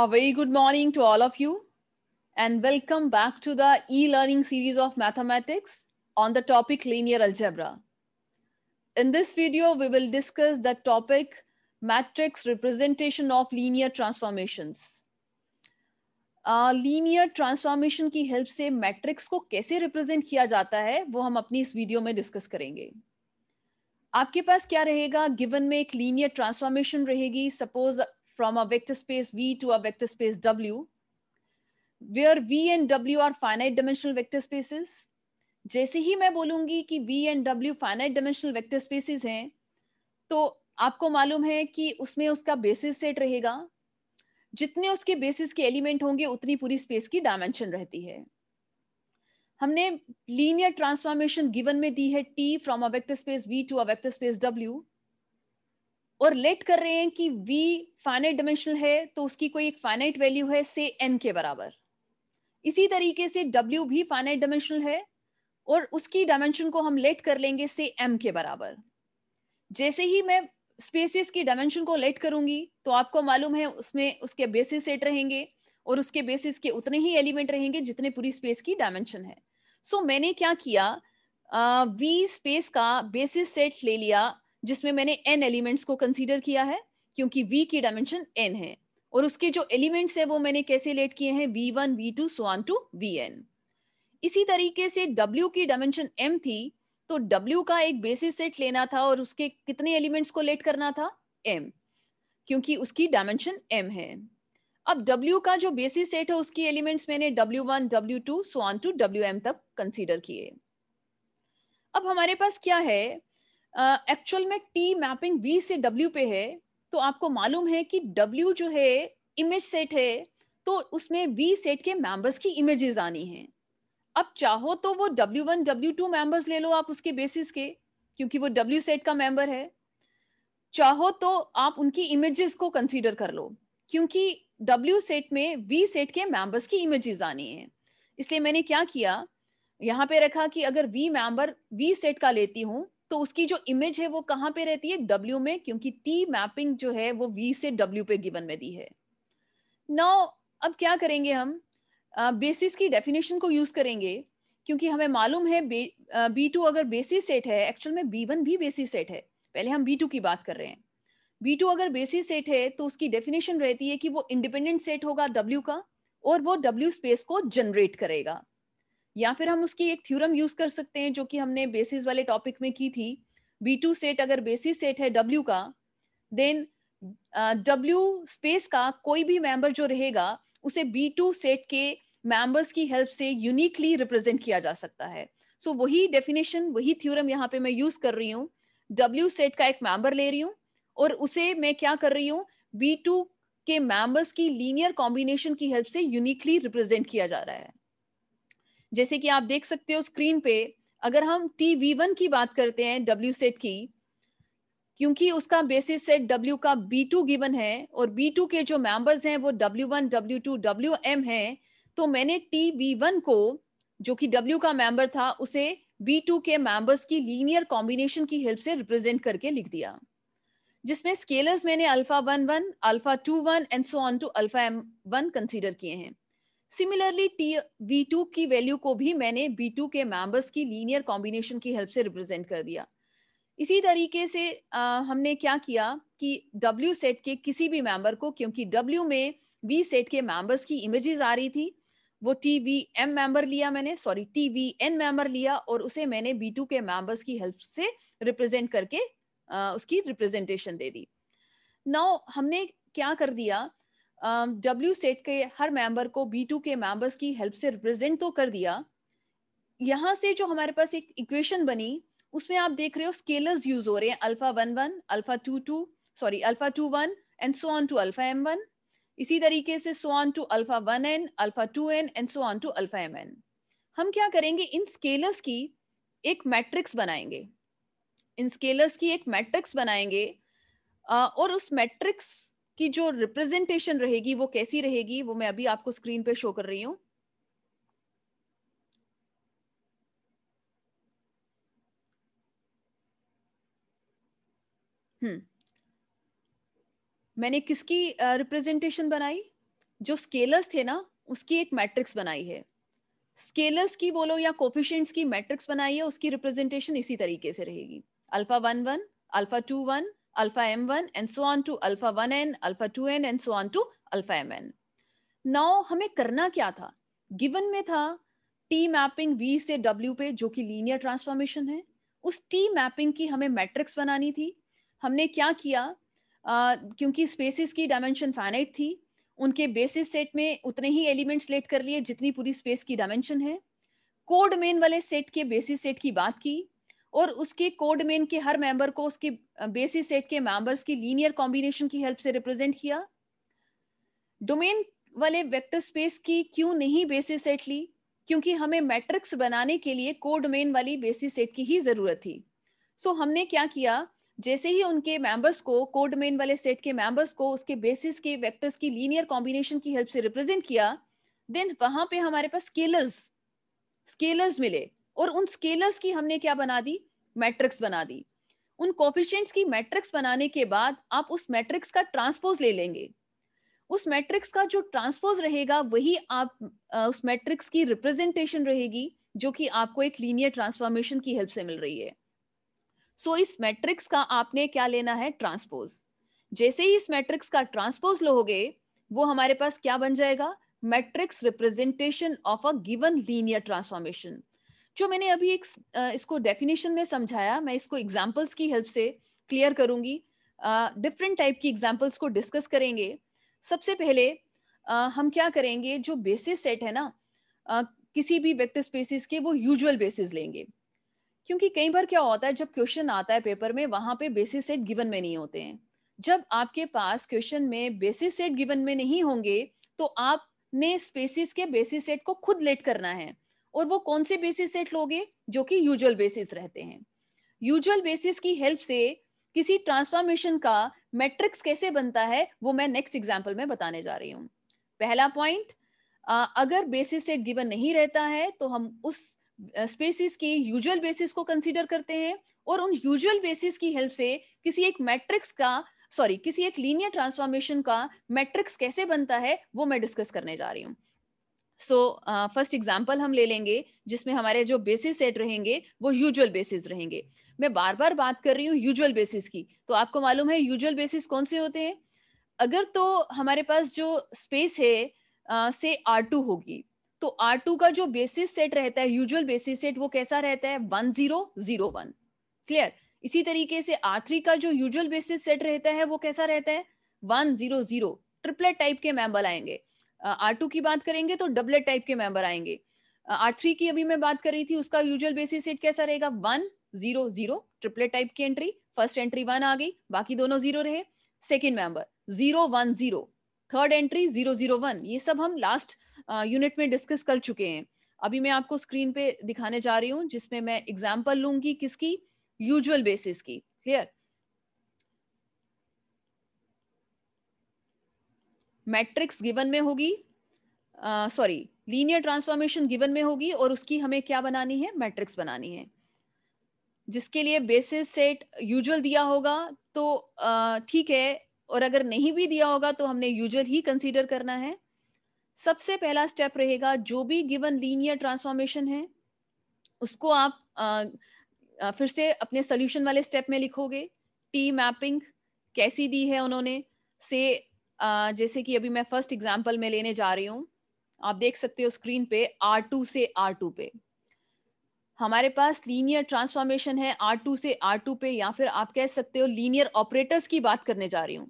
A very good morning to all of you and welcome back to the e-learning series of mathematics on the topic linear algebra. In this video, we will discuss the topic matrix representation of linear transformations. Linear uh, transformation ki help se matrix ko kaise represent kiya jata hai wo hum apni is video mein discuss karenge आपके पास क्या रहेगा given में एक linear transformation रहेगी suppose from a vector space V to a vector space W, where V and W are finite dimensional vector spaces. jaise hi main bolungi ki V and W finite dimensional vector spaces hain to aapko malum hai ki usme uska basis set rahega jitne uske basis ke element honge utni puri space ki dimension rehti hai हमने linear transformation given में दी है T from a vector space V to a vector space W और लेट कर रहे हैं कि v फाइनाइट डायमेंशनल है तो उसकी कोई एक फाइनाइट वैल्यू है से n के बराबर इसी तरीके से w भी फाइनाइट डायमेंशनल है और उसकी डायमेंशन को हम लेट कर लेंगे से m के बराबर जैसे ही मैं स्पेसिस की डायमेंशन को लेट करूंगी तो आपको मालूम है उसमें उसके बेसिस सेट रहेंगे और उसके बेसिस के उतने ही एलिमेंट रहेंगे जितने पूरी स्पेस की डायमेंशन है सो so, मैंने क्या किया वी uh, स्पेस का बेसिस सेट ले लिया जिसमें मैंने एन एलिमेंट्स को कंसीडर किया है क्योंकि वी की डायमेंशन एन है और उसके जो एलिमेंट्स है वो मैंने कैसे लेट किए हैं V one V two so on to V N इसी तरीके से डब्ल्यू की डायमेंशन एम थी तो डब्ल्यू का एक बेसिस सेट लेना था और उसके कितने एलिमेंट्स को लेट करना था एम क्योंकि उसकी डायमेंशन एम है अब डब्ल्यू का जो बेसिस सेट है उसकी एलिमेंट्स मैंने W one W two so on to W M तक कंसीडर किए अब हमारे पास क्या है एक्चुअल में टी मैपिंग बी से डब्ल्यू पे है तो आपको मालूम है कि डब्ल्यू जो है इमेज सेट है तो उसमें वी सेट के मेंबर्स की इमेजेस आनी है अब चाहो तो वो W one W two members ले लो आप उसके बेसिस के क्योंकि वो डब्ल्यू सेट का मेंबर है चाहो तो आप उनकी इमेजेस को कंसीडर कर लो क्योंकि डब्ल्यू सेट में वी सेट के मेंबर्स की इमेजेस आनी है इसलिए मैंने क्या किया यहाँ पे रखा कि अगर वी मेंबर वी सेट का लेती हूँ तो उसकी जो इमेज है वो कहाँ पे रहती है डब्ल्यू में क्योंकि टी मैपिंग जो है वो वी से डब्ल्यू पे गिवन में दी है नौ अब क्या करेंगे हम बेसिस uh, की डेफिनेशन को यूज करेंगे क्योंकि हमें मालूम है बी टू अगर बेसिस सेट है एक्चुअल में बी वन भी बेसिस सेट है पहले हम बी टू की बात कर रहे हैं बी टू अगर बेसिस सेट है तो उसकी डेफिनेशन रहती है कि वो इंडिपेंडेंट सेट होगा डब्ल्यू का और वो डब्ल्यू स्पेस को जनरेट करेगा या फिर हम उसकी एक थ्योरम यूज कर सकते हैं जो कि हमने बेसिस वाले टॉपिक में की थी बी टू सेट अगर बेसिस सेट है डब्ल्यू का देन डब्ल्यू स्पेस का कोई भी मेंबर जो रहेगा उसे बी टू सेट के मेंबर्स की हेल्प से यूनिकली रिप्रेजेंट किया जा सकता है सो so, वही डेफिनेशन वही थ्योरम यहाँ पे मैं यूज कर रही हूँ डब्ल्यू सेट का एक मेंबर ले रही हूँ और उसे मैं क्या कर रही हूँ बी टू के मेंबर्स की लीनियर कॉम्बिनेशन की हेल्प से यूनिकली रिप्रेजेंट किया जा रहा है जैसे कि आप देख सकते हो स्क्रीन पे अगर हम टी वी वन की बात करते हैं डब्ल्यू सेट की क्योंकि उसका बेसिस सेट W का B2 गिवन है और B2 के जो मेंबर्स हैं वो W1, W2, WM हैं तो मैंने टी वन को जो कि W का मेंबर था उसे B2 के मेंबर्स की लीनियर कॉम्बिनेशन की हेल्प से रिप्रेजेंट करके लिख दिया जिसमें स्केलर्स मैंने alpha one one alpha two one and so on to alpha M one consider किए हैं सिमिलरली टी वी टू की वैल्यू को भी मैंने बी टू के मेंबर्स की लीनियर कॉम्बिनेशन की हेल्प से रिप्रेजेंट कर दिया इसी तरीके से आ, हमने क्या किया कि W सेट के किसी भी मेंबर को क्योंकि W में V सेट के मेंबर्स की इमेजेस आ रही थी वो टी वी एम मेंबर लिया मैंने sorry T V N member लिया और उसे मैंने बी टू के मेंबर्स की हेल्प से रिप्रेजेंट करके आ, उसकी रिप्रेजेंटेशन दे दी नाउ हमने क्या कर दिया डब्ल्यू um, सेट के हर मेंबर को बी टू के मेंबर्स की हेल्प से रिप्रेजेंट तो कर दिया यहाँ से जो हमारे पास एक इक्वेशन बनी उसमें आप देख रहे हो स्केलर्स यूज हो रहे हैं alpha one one alpha two two sorry alpha two one and so on to alpha M one इसी तरीके से so on to alpha one N alpha two N and so on to alpha M N हम क्या करेंगे इन scalars की एक matrix बनाएंगे इन scalars की एक मैट्रिक्स बनाएंगे और उस मैट्रिक्स कि जो रिप्रेजेंटेशन रहेगी वो कैसी रहेगी वो मैं अभी आपको स्क्रीन पे शो कर रही हूं हम्म मैंने किसकी रिप्रेजेंटेशन uh, बनाई जो स्केलर्स थे ना उसकी एक मैट्रिक्स बनाई है स्केलर्स की बोलो या कोफिशियंट्स की मैट्रिक्स बनाई है उसकी रिप्रेजेंटेशन इसी तरीके से रहेगी alpha one one alpha two one alpha m1 and so on to alpha 1n, alpha 2n and so on to alpha mn. Now हमें करना क्या था गिवन में था टी मैपिंग वी से डब्ल्यू पे जो कि लीनियर ट्रांसफॉर्मेशन है उस टी मैपिंग की हमें मैट्रिक्स बनानी थी हमने क्या किया आ, क्योंकि स्पेसिस की डायमेंशन फाइनाइट थी उनके बेसिस सेट में उतने ही एलिमेंट्स लेट कर लिए जितनी पूरी स्पेस की डायमेंशन है कोड मेन वाले सेट के बेसिस सेट की बात की और उसके कोड मेन के हर मेंबर को उसके बेसिस सेट के मेंबर्स की लीनियर कॉम्बिनेशन की हेल्प से रिप्रेजेंट किया डोमेन वाले वेक्टर स्पेस की क्यों नहीं बेसिस सेट ली क्योंकि हमें मैट्रिक्स बनाने के लिए कोड मेन वाली बेसिस सेट की ही जरूरत थी सो so, हमने क्या किया जैसे ही उनके मेंबर्स को कोड मेन वाले सेट के मेंबर्स को उसके बेसिस के वेक्टर्स की लीनियर कॉम्बिनेशन की हेल्प से रिप्रेजेंट किया देन वहां पे हमारे पास स्केलर्स स्केलर्स मिले और उन स्केलर्स की हमने क्या बना दी मैट्रिक्स बना दी उन कॉफिशेंट्स की मैट्रिक्स बनाने के बाद आप उस मैट्रिक्स का ट्रांसपोज ले लेंगे उस मैट्रिक्स का जो ट्रांसपोज रहेगा वही आप आ, उस मैट्रिक्स की रिप्रेजेंटेशन रहेगी जो कि आपको एक लीनियर ट्रांसफॉर्मेशन की हेल्प से मिल रही है सो so, इस मैट्रिक्स का आपने क्या लेना है ट्रांसपोज जैसे ही इस मैट्रिक्स का ट्रांसपोज लोगे वो हमारे पास क्या बन जाएगा matrix representation of a given linear transformation जो मैंने अभी एक इसको डेफिनेशन में समझाया मैं इसको एग्जाम्पल्स की हेल्प से क्लियर करूंगी डिफरेंट टाइप की एग्जाम्पल्स को डिस्कस करेंगे सबसे पहले uh, हम क्या करेंगे जो बेसिस सेट है ना uh, किसी भी वेक्टर स्पेसिस के वो यूजुअल बेसिस लेंगे क्योंकि कई बार क्या होता है जब क्वेश्चन आता है पेपर में वहां पे बेसिस सेट गिवन में नहीं होते हैं जब आपके पास क्वेश्चन में बेसिस सेट गिवन में नहीं होंगे तो आपने स्पेसिस के बेसिस सेट को खुद लेट करना है और वो कौन से बेसिस सेट लोगे जो कि यूजुअल बेसिस रहते हैं यूजुअल बेसिस की हेल्प से किसी ट्रांसफॉर्मेशन का मैट्रिक्स कैसे बनता है वो मैं नेक्स्ट एग्जाम्पल में बताने जा रही हूँ पहला पॉइंट अगर बेसिस सेट गिवन नहीं रहता है तो हम उस स्पेसिस के यूजुअल बेसिस को कंसीडर करते हैं और उन यूजुअल बेसिस की हेल्प से किसी एक मैट्रिक्स का सॉरी किसी एक लीनियर ट्रांसफॉर्मेशन का मैट्रिक्स कैसे बनता है वो मैं डिस्कस करने जा रही हूँ सो फर्स्ट एग्जाम्पल हम ले लेंगे जिसमें हमारे जो बेसिस सेट रहेंगे वो यूजुअल बेसिस रहेंगे मैं बार बार बात कर रही हूँ यूजुअल बेसिस की तो आपको मालूम है यूजुअल बेसिस कौन से होते हैं अगर तो हमारे पास जो स्पेस है uh, से आर टू होगी तो आर टू का जो बेसिस सेट रहता है यूजुअल बेसिस सेट वो कैसा रहता है one zero zero one clear इसी तरीके से आर थ्री का जो यूजुअल बेसिस सेट रहता है वो कैसा रहता है one zero zero triplet type के मेंबर आएंगे आर टू की बात करेंगे तो डबलेट टाइप के मेंबर आएंगे आर थ्री की अभी मैं बात कर रही थी उसका यूजुअल बेसिस सेट कैसा रहेगा one zero zero triplet type की एंट्री फर्स्ट एंट्री वन आ गई बाकी दोनों जीरो रहे second member zero one zero third entry zero zero one ये सब हम लास्ट यूनिट में डिस्कस कर चुके हैं अभी मैं आपको स्क्रीन पे दिखाने जा रही हूँ जिसमें मैं एग्जाम्पल लूंगी किसकी यूजुअल बेसिस की क्लियर मैट्रिक्स गिवन में होगी सॉरी लीनियर ट्रांसफॉर्मेशन गिवन में होगी और उसकी हमें क्या बनानी है मैट्रिक्स बनानी है जिसके लिए बेसिस सेट यूजुअल दिया होगा तो ठीक है और अगर नहीं भी दिया होगा तो हमने यूजुअल ही कंसीडर करना है सबसे पहला स्टेप रहेगा जो भी गिवन लीनियर ट्रांसफॉर्मेशन है उसको आप आ, आ, फिर से अपने सोल्यूशन वाले स्टेप में लिखोगे टी मैपिंग कैसी दी है उन्होंने से जैसे कि अभी मैं फर्स्ट एग्जाम्पल में लेने जा रही हूँ आप देख सकते हो स्क्रीन पे R2 से R2 पे हमारे पास लीनियर ट्रांसफॉर्मेशन है R2 से R2 पे या फिर आप कह सकते हो लीनियर ऑपरेटर्स की बात करने जा रही हूँ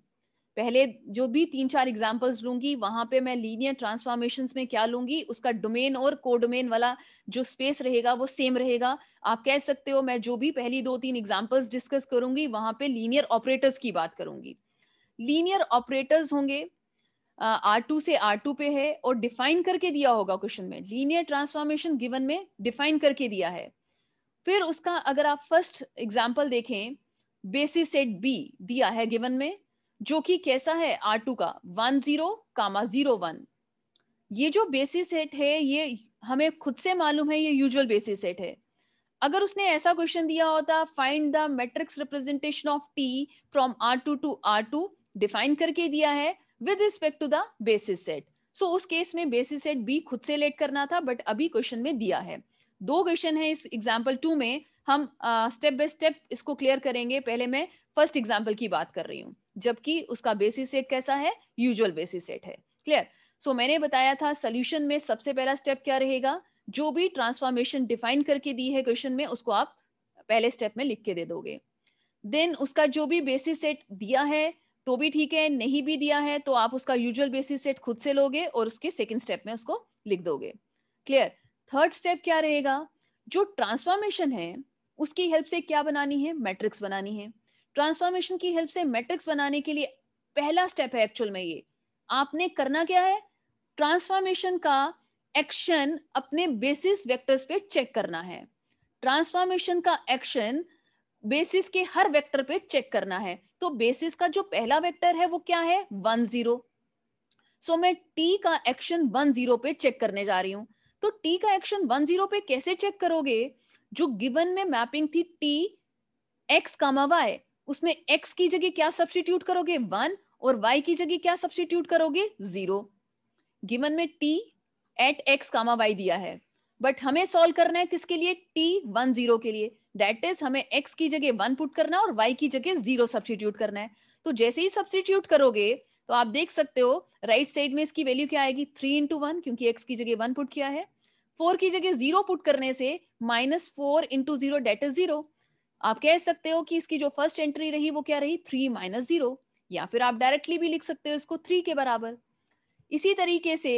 पहले जो भी तीन चार एग्जाम्पल्स लूंगी वहां पे मैं लीनियर ट्रांसफॉर्मेशन में क्या लूंगी उसका डोमेन और कोडोमेन वाला जो स्पेस रहेगा वो सेम रहेगा आप कह सकते हो मैं जो भी पहली दो तीन एग्जाम्पल्स डिस्कस करूंगी वहां पे लीनियर ऑपरेटर्स की बात करूंगी लीनियर ऑपरेटर्स होंगे आर टू से आर टू पे है और डिफाइन करके दिया होगा क्वेश्चन में लीनियर ट्रांसफॉर्मेशन गिवन में डिफाइन करके दिया है फिर उसका अगर आप फर्स्ट एग्जाम्पल देखें बेसिस सेट बी दिया है गिवन में जो कि कैसा है आर टू का one zero comma zero one ये जो बेसिस सेट है ये हमें खुद से मालूम है ये यूजुअल बेसिस सेट है अगर उसने ऐसा क्वेश्चन दिया होता find the matrix representation of T from R two to R two define करके दिया है with respect to the basis set so उस केस में बेसिस सेट बी खुद से लेट करना था बट अभी क्वेश्चन में दिया है दो क्वेश्चन है इस एग्जाम्पल टू में हम स्टेप बाय स्टेप इसको क्लियर करेंगे पहले मैं फर्स्ट एग्जाम्पल की बात कर रही हूँ जबकि उसका बेसिस सेट कैसा है यूजुअल बेसिस सेट है क्लियर सो so, मैंने बताया था सोल्यूशन में सबसे पहला स्टेप क्या रहेगा जो भी ट्रांसफॉर्मेशन डिफाइन करके दी है क्वेश्चन में उसको आप पहले स्टेप में लिख के दे दोगे देन उसका जो भी बेसिस सेट दिया है तो भी ठीक है नहीं भी दिया है तो आप उसका यूजुअल बेसिस सेट खुद से लोगे और उसके सेकेंड स्टेप में उसको लिख दोगे क्लियर थर्ड स्टेप क्या रहेगा जो ट्रांसफॉर्मेशन है उसकी हेल्प से क्या बनानी है मैट्रिक्स बनानी है ट्रांसफॉर्मेशन की हेल्प से मैट्रिक्स बनाने के लिए पहला स्टेप है एक्चुअल में ये आपने करना क्या है ट्रांसफॉर्मेशन का एक्शन अपने बेसिस वेक्टर्स पे चेक करना है ट्रांसफॉर्मेशन का एक्शन बेसिस के हर वेक्टर पे चेक करना है तो बेसिस का जो पहला वेक्टर है वो क्या है वन जीरो सो मैं टी का एक्शन वन जीरो पे चेक करने जा रही हूं तो टी का एक्शन वन जीरो पे कैसे चेक करोगे जो गिवन में मैपिंग थी टी एक्स कामा वाई उसमें एक्स की जगह क्या सब्सटीट्यूट करोगे वन और वाई की जगह क्या सब्सटीट्यूट करोगे जीरो गिवन में T at X comma Y दिया है बट हमें सॉल्व करना है किसके लिए टी वन जीरो के लिए दैट इज हमें एक्स की जगह वन पुट करना है और वाई की जगह जीरो सब्सिट्यूट करना है तो जैसे ही सब्सिट्यूट करोगे तो आप देख सकते हो राइट right साइड में इसकी वैल्यू क्या आएगी थ्री इंटू वन क्योंकि x की जगह वन पुट किया है फोर की जगह जीरो पुट करने से minus four into zero that is zero आप कह सकते हो कि इसकी जो फर्स्ट एंट्री रही वो क्या रही थ्री माइनस जीरो या फिर आप डायरेक्टली भी लिख सकते हो इसको थ्री के बराबर इसी तरीके से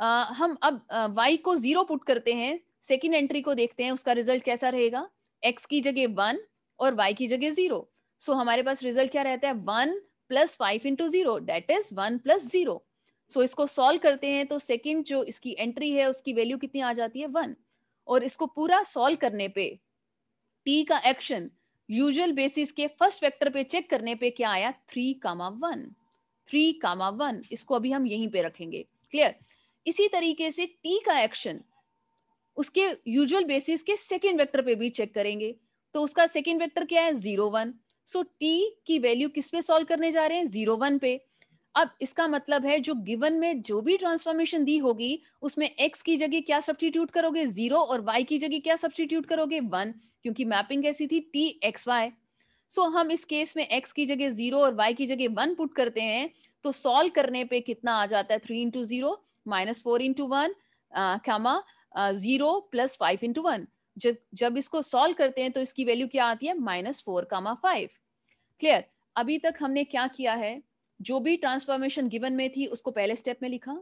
आ, हम अब वाई को जीरो पुट करते हैं सेकेंड एंट्री को देखते हैं उसका रिजल्ट कैसा रहेगा एक्स की जगह वन और वाई की जगह जीरो सो हमारे पास रिजल्ट क्या रहता है one plus five into zero that is one plus zero so इसको सॉल्व करते हैं तो सेकेंड जो इसकी एंट्री है उसकी वैल्यू कितनी आ जाती है वन और इसको पूरा सॉल्व करने पे टी का एक्शन यूजुअल बेसिस के फर्स्ट वेक्टर पे चेक करने पे क्या आया three comma one three comma one इसको अभी हम यहीं पे रखेंगे क्लियर इसी तरीके से टी का एक्शन उसके यूजुअल बेसिस के सेकेंड वेक्टर पे भी चेक करेंगे तो उसका सेकेंड वेक्टर क्या है जीरो वन सो टी की वैल्यू किस पे सॉल्व करने जा रहे हैं जीरो वन पे अब इसका मतलब है जो गिवन में जो भी ट्रांसफॉर्मेशन दी होगी उसमें एक्स की जगह क्या सब्सटीट्यूट करोगे जीरो और वाई की जगह क्या सब्सटीट्यूट करोगे वन क्योंकि मैपिंग कैसी थी टी एक्स वाई सो हम इस केस में एक्स की जगह जीरो और वाई की जगह वन पुट करते हैं तो सॉल्व करने पे कितना आ जाता है three into zero minus four into one comma zero plus five into one जब जब इसको सॉल्व करते हैं तो इसकी वैल्यू क्या आती है minus four comma five clear अभी तक हमने क्या किया है जो भी ट्रांसफॉर्मेशन गिवन में थी उसको पहले स्टेप में लिखा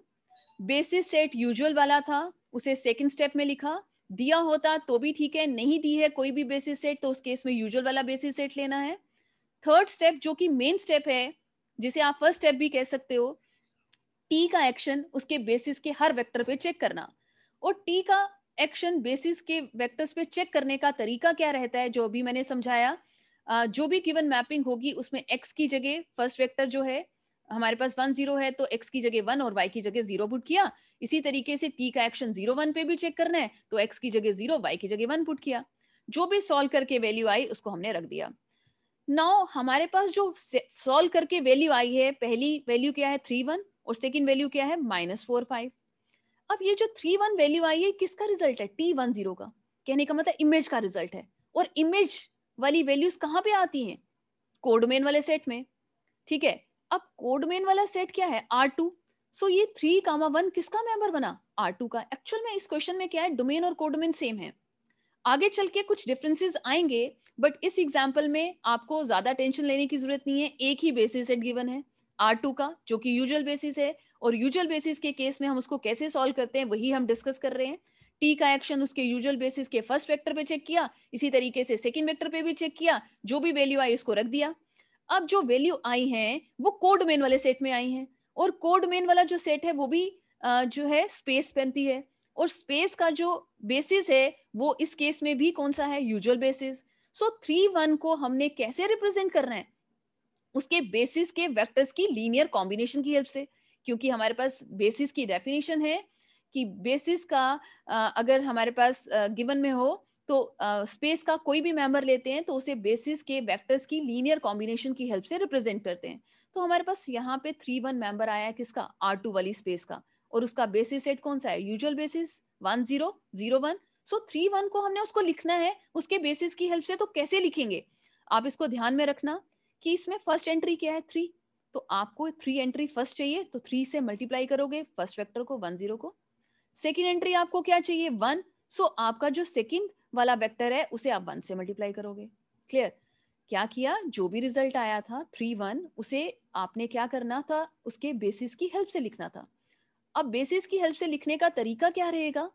बेसिस सेट यूजुअल वाला था उसे सेकंड स्टेप में लिखा दिया होता तो भी ठीक है नहीं दी है कोई भी बेसिस सेट तो उस केस में यूजुअल वाला बेसिस सेट लेना है थर्ड स्टेप जो कि मेन स्टेप है जिसे आप फर्स्ट स्टेप भी कह सकते हो टी का एक्शन उसके बेसिस के हर वेक्टर पे चेक करना और टी का एक्शन बेसिस के वेक्टर्स पे चेक करने का तरीका क्या रहता है जो अभी मैंने समझाया जो भी गिवन मैपिंग होगी उसमें एक्स की जगह फर्स्ट वेक्टर जो है हमारे पास वन जीरो है तो एक्स की जगह वन और वाई की जगह जीरो पुट किया इसी तरीके से टी का एक्शन जीरो वन पे भी चेक करना है तो एक्स की जगह जीरो वाई की जगह वन पुट किया जो भी सॉल्व करके वैल्यू आई उसको हमने रख दिया नाउ हमारे पास जो सॉल्व करके वैल्यू आई है पहली वैल्यू क्या है थ्री वन और सेकेंड वैल्यू क्या है माइनस फोर फाइव अब ये जो थ्री वन वैल्यू आई है किसका रिजल्ट है टी वन जीरो का कहने का मतलब इमेज का रिजल्ट है और इमेज वाली वैल्यूज कहाँ पे आती हैं कोडमेन वाले सेट में ठीक है अब कोडमेन वाला सेट क्या है आर टू सो ये थ्री कामा वन किसका मेंबर बना आर टू का एक्चुअल में इस क्वेश्चन में क्या है डोमेन और कोडमेन सेम है आगे चल के कुछ डिफरेंसेस आएंगे बट इस एग्जाम्पल में आपको ज्यादा टेंशन लेने की जरूरत नहीं है एक ही बेसिस सेट गिवन है आर का जो कि यूजुअल बेसिस है और यूजुअल बेसिस के केस में हम उसको कैसे सॉल्व करते हैं वही हम डिस्कस कर रहे हैं टी का एक्शन उसके यूजुअल बेसिस के फर्स्ट वेक्टर पे चेक किया इसी तरीके से सेकंड वेक्टर पे भी चेक किया जो भी वैल्यू आई उसको रख दिया अब जो वैल्यू आई है वो कोड मेन वाले सेट में आई है और कोड मेन वाला जो सेट है वो भी जो है स्पेस पहनती है और स्पेस का जो बेसिस है वो इस केस में भी कौन सा है usual basis so three one को हमने कैसे रिप्रेजेंट करना है उसके बेसिस के वेक्टर्स की लीनियर कॉम्बिनेशन की हेल्प से क्योंकि हमारे पास बेसिस की डेफिनेशन है कि बेसिस का अगर हमारे पास गिवन में हो तो स्पेस का कोई भी मेंबर लेते हैं तो उसे बेसिस के वेक्टर्स की लीनियर कॉम्बिनेशन की हेल्प से रिप्रेजेंट करते हैं तो हमारे पास यहाँ पे थ्री वन मेंबर आया है किसका आर टू वाली स्पेस का और उसका बेसिस सेट कौन सा है usual basis one zero zero one so three one को हमने उसको लिखना है उसके बेसिस की हेल्प से तो कैसे लिखेंगे आप इसको ध्यान में रखना कि इसमें फर्स्ट एंट्री क्या है थ्री तो आपको थ्री एंट्री फर्स्ट चाहिए तो थ्री से मल्टीप्लाई करोगे फर्स्ट वेक्टर को वन जीरो को सेकेंड एंट्री आपको क्या चाहिए वन सो so आपका जो सेकेंड वाला वेक्टर है उसे आप वन से मल्टीप्लाई करोगे क्लियर क्या किया जो भी रिजल्ट आया था थ्री वन उसे आपने क्या करना था उसके बेसिस की हेल्प से लिखना था अब बेसिस की हेल्प से लिखने का तरीका क्या रहेगा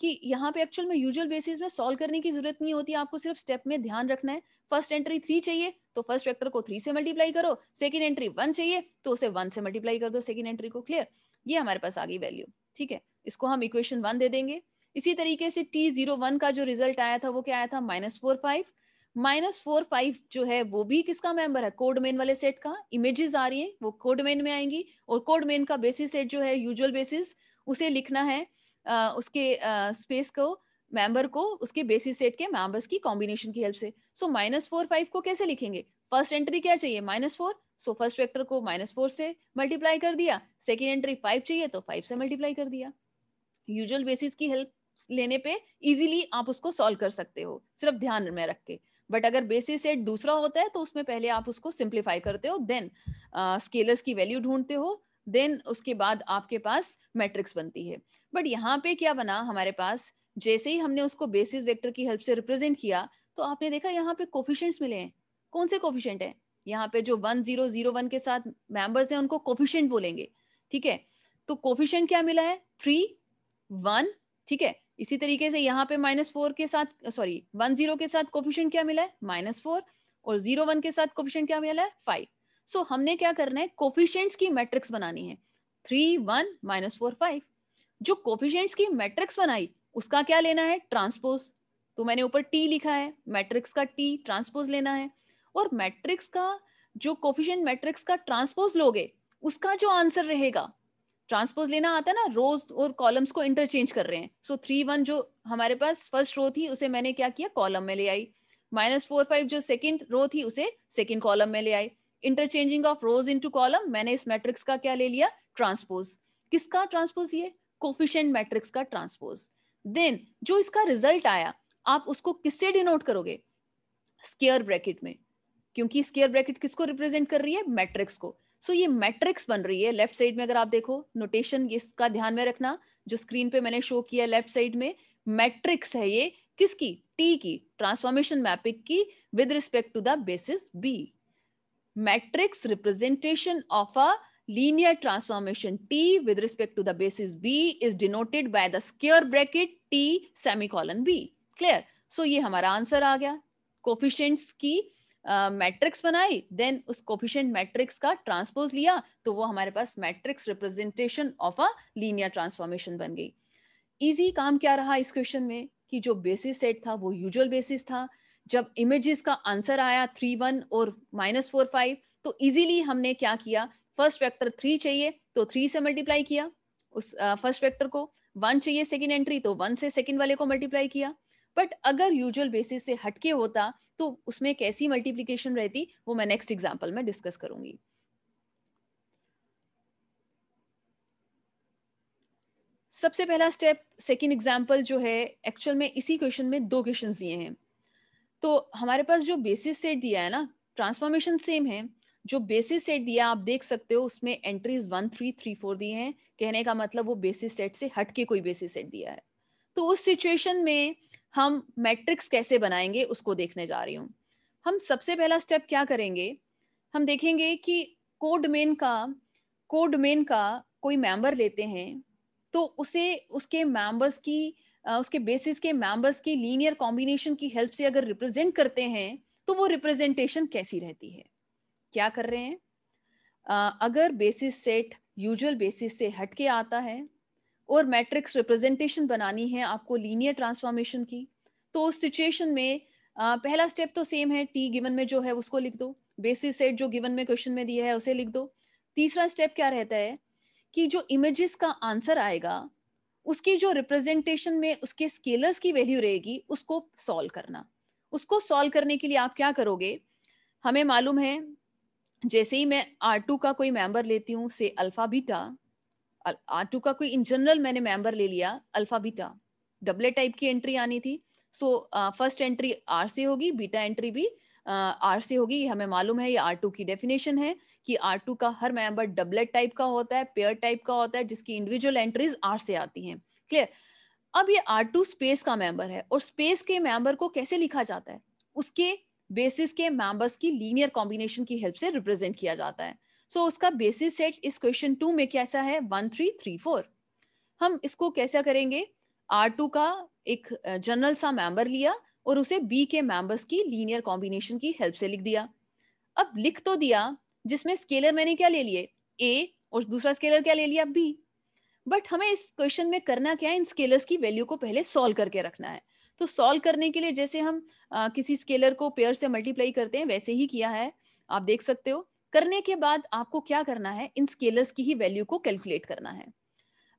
कि यहाँ पे एक्चुअल में यूजुअल बेसिस में सॉल्व करने की जरूरत नहीं होती आपको सिर्फ स्टेप में ध्यान रखना है फर्स्ट एंट्री थ्री चाहिए तो फर्स्ट वेक्टर को थ्री से मल्टीप्लाई करो सेकेंड एंट्री वन चाहिए तो उसे वन से मल्टीप्लाई कर दो सेकेंड एंट्री को क्लियर ये हमारे पास आ गई वैल्यू ठीक है इसको हम इक्वेशन वन दे देंगे इसी तरीके से टी जीरो वन का जो रिजल्ट आया था वो क्या आया था minus four five minus four five जो है वो भी किसका मेंबर है कोड मेन वाले सेट का इमेजेस आ रही हैं वो कोड मेन में आएंगी और कोड मेन का बेसिस सेट जो है यूजुअल बेसिस उसे लिखना है उसके स्पेस को मेंबर को उसके बेसिस सेट के मेंबर्स की कॉम्बिनेशन की हेल्प से सो माइनस फोर फाइव को कैसे लिखेंगे फर्स्ट एंट्री क्या चाहिए minus four so first vector को माइनस फोर से मल्टीप्लाई कर दिया सेकेंड एंट्री फाइव चाहिए तो फाइव से मल्टीप्लाई कर दिया यूजुअल बेसिस की हेल्प लेने पे इजीली आप उसको सॉल्व कर सकते हो सिर्फ ध्यान में रख के बट अगर बेसिस सेट दूसरा होता है तो उसमें पहले आप उसको सिंप्लीफाई करते हो देन स्केलर्स uh, की वैल्यू ढूंढते हो देन उसके बाद आपके पास मैट्रिक्स बनती है बट यहाँ पे क्या बना हमारे पास जैसे ही हमने उसको बेसिस वेक्टर की हेल्प से रिप्रेजेंट किया तो आपने देखा यहाँ पे कोफिशेंट्स मिले हैं कौन से कोफिशेंट है यहाँ पे जो वन जीरो जीरो वन के साथ मेंबर्स हैं उनको कोफिशेंट बोलेंगे ठीक है तो कोफिशेंट क्या मिला है थ्री वन ठीक है इसी तरीके से यहाँ पे माइनस फोर के साथ सॉरी वन जीरो के साथ कोफिशेंट क्या मिला है माइनस फोर और जीरो वन के साथ कोफिशेंट क्या मिला है फाइव सो so, हमने क्या करना है कोफिशियंट्स की मैट्रिक्स बनानी है three one minus four five जो कोफिशियंट्स की मैट्रिक्स बनाई उसका क्या लेना है ट्रांसपोज तो मैंने ऊपर टी लिखा है मैट्रिक्स का टी ट्रांसपोज लेना है और मैट्रिक्स का जो कोफिशियंट मैट्रिक्स का ट्रांसपोज लोगे उसका जो आंसर रहेगा ट्रांसपोज लेना आता है ना रोज और कॉलम्स को इंटरचेंज कर रहे हैं सो थ्री वन जो हमारे पास फर्स्ट रो थी उसे मैंने क्या किया कॉलम में ले आई माइनस फोर फाइव जो सेकेंड रो थी उसे सेकेंड कॉलम में ले आई interchanging of rows into column मैंने इस मैट्रिक्स का क्या ले लिया ट्रांसपोज किसका ट्रांसपोज लिए कोफिशियंट मैट्रिक्स का ट्रांसपोज देन जो इसका रिजल्ट आया आप उसको किससे डिनोट करोगे स्केयर ब्रैकेट में क्योंकि स्केयर ब्रैकेट किसको रिप्रेजेंट कर रही है मैट्रिक्स को सो so, ये मैट्रिक्स बन रही है लेफ्ट साइड में अगर आप देखो नोटेशन इसका ध्यान में रखना जो स्क्रीन पे मैंने शो किया लेफ्ट साइड में मैट्रिक्स है ये किसकी टी की ट्रांसफॉर्मेशन मैपिंग की with respect to the basis B matrix representation of a linear transformation T with respect to the basis B is denoted by the square bracket T semicolon B. Clear? So ye hamara answer aa gaya coefficients ki matrix uh, बनाई then उस coefficient matrix का transpose लिया तो वो हमारे पास matrix representation of a linear transformation बन गई इजी काम क्या रहा इस क्वेश्चन में कि जो बेसिस सेट था वो यूजुअल बेसिस था जब इमेजेस का आंसर आया थ्री वन और माइनस फोर फाइव तो इजीली हमने क्या किया फर्स्ट वेक्टर थ्री चाहिए तो थ्री से मल्टीप्लाई किया उस फर्स्ट वेक्टर को वन चाहिए सेकेंड एंट्री तो वन से सेकेंड वाले को मल्टीप्लाई किया बट अगर यूजुअल बेसिस से हटके होता तो उसमें कैसी मल्टीप्लीकेशन रहती वो मैं नेक्स्ट एग्जाम्पल में डिस्कस करूंगी सबसे पहला स्टेप सेकेंड एग्जाम्पल जो है एक्चुअल में इसी क्वेश्चन में दो क्वेश्चन दिए हैं तो हमारे पास जो बेसिस सेट दिया है ना ट्रांसफॉर्मेशन सेम है जो बेसिस सेट दिया आप देख सकते हो उसमें entries one three three four दिए हैं कहने का मतलब वो बेसिस सेट से हटके कोई बेसिस सेट दिया है तो उस सिचुएशन में हम मैट्रिक्स कैसे बनाएंगे उसको देखने जा रही हूँ हम सबसे पहला स्टेप क्या करेंगे हम देखेंगे कि मेन का मेन का कोई मेंबर लेते हैं तो उसे उसके मेंबर्स की उसके बेसिस के मेंबर्स की लीनियर कॉम्बिनेशन की हेल्प से अगर रिप्रेजेंट करते हैं तो वो रिप्रेजेंटेशन कैसी रहती है क्या कर रहे हैं uh, अगर बेसिस सेट यूजुअल बेसिस से हट के आता है और मैट्रिक्स रिप्रेजेंटेशन बनानी है आपको लीनियर ट्रांसफॉर्मेशन की तो उस सिचुएशन में पहला स्टेप तो सेम है टी गिवन में जो है उसको लिख दो बेसिस सेट जो गिवन में क्वेश्चन में दिया है उसे लिख दो तीसरा स्टेप क्या रहता है कि जो इमेजेस का आंसर आएगा उसकी जो रिप्रेजेंटेशन में उसके स्केलर्स की वैल्यू रहेगी उसको सॉल्व करना उसको सॉल्व करने के लिए आप क्या करोगे हमें मालूम है जैसे ही मैं आर टू का कोई मेंबर लेती हूँ से अल्फा बीटा आर टू का कोई इन जनरल मैंने मेंबर ले लिया अल्फा बीटा डबले टाइप की एंट्री आनी थी सो फर्स्ट एंट्री आर से होगी बीटा एंट्री भी आर से होगी हमें मालूम है ये आर टू की डेफिनेशन है कि आर टू का हर मेंबर डबलेट टाइप का होता है पेयर टाइप का होता है जिसकी इंडिविजुअल एंट्रीज आर से आती हैं क्लियर अब ये आर टू स्पेस का मेंबर है और स्पेस के मेंबर को कैसे लिखा जाता है उसके बेसिस के मेंबर्स की लीनियर कॉम्बिनेशन की हेल्प से रिप्रेजेंट किया जाता है सो so, उसका बेसिस सेट इस क्वेश्चन टू में कैसा है वन थ्री थ्री फोर हम इसको कैसा करेंगे आर टू का एक जनरल सा मेंबर लिया और उसे बी के मेंबर्स की लीनियर कॉम्बिनेशन की हेल्प से लिख दिया अब लिख तो दिया जिसमें स्केलर मैंने क्या ले लिए ए और दूसरा स्केलर क्या ले लिया बी बट हमें इस क्वेश्चन में करना क्या है इन स्केलर्स की वैल्यू को पहले सॉल्व करके रखना है तो सॉल्व करने के लिए जैसे हम आ, किसी स्केलर को पेयर से मल्टीप्लाई करते हैं वैसे ही किया है आप देख सकते हो करने के बाद आपको क्या करना है इन स्केलर्स की ही वैल्यू को कैलकुलेट करना है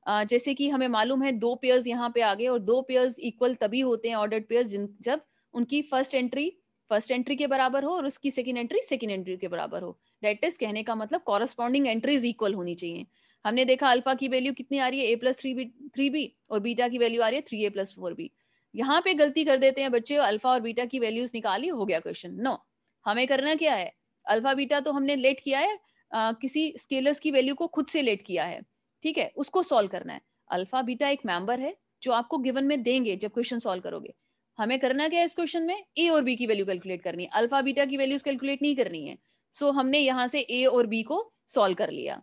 जैसे कि हमें मालूम है दो पेयर्स यहाँ पे आ गए और दो पेयर्स इक्वल तभी होते हैं ऑर्डर्ड पेयर्स जिन जब उनकी फर्स्ट एंट्री फर्स्ट एंट्री के बराबर हो और उसकी सेकेंड एंट्री सेकेंड एंट्री के बराबर हो डेट इज कहने का मतलब कॉरस्पॉन्डिंग एंट्रीज इक्वल होनी चाहिए हमने देखा अल्फा की वैल्यू कितनी आ रही है A plus three B three B और बीटा की वैल्यू आ रही है three A plus four B यहाँ पे गलती कर देते हैं बच्चे अल्फा और बीटा की वैल्यूज निकाली हो गया क्वेश्चन नो no. हमें करना क्या है अल्फा बीटा तो हमने लेट किया है आ, किसी स्केलर्स की वैल्यू को खुद से लेट किया है ठीक है उसको सॉल्व करना है अल्फा बीटा एक मेंबर है जो आपको गिवन में देंगे जब क्वेश्चन सॉल्व करोगे हमें करना क्या है इस क्वेश्चन में ए और बी की वैल्यू कैलकुलेट करनी है अल्फा बीटा की वैल्यूज कैलकुलेट नहीं करनी है सो so, हमने यहाँ से ए और बी को सॉल्व कर लिया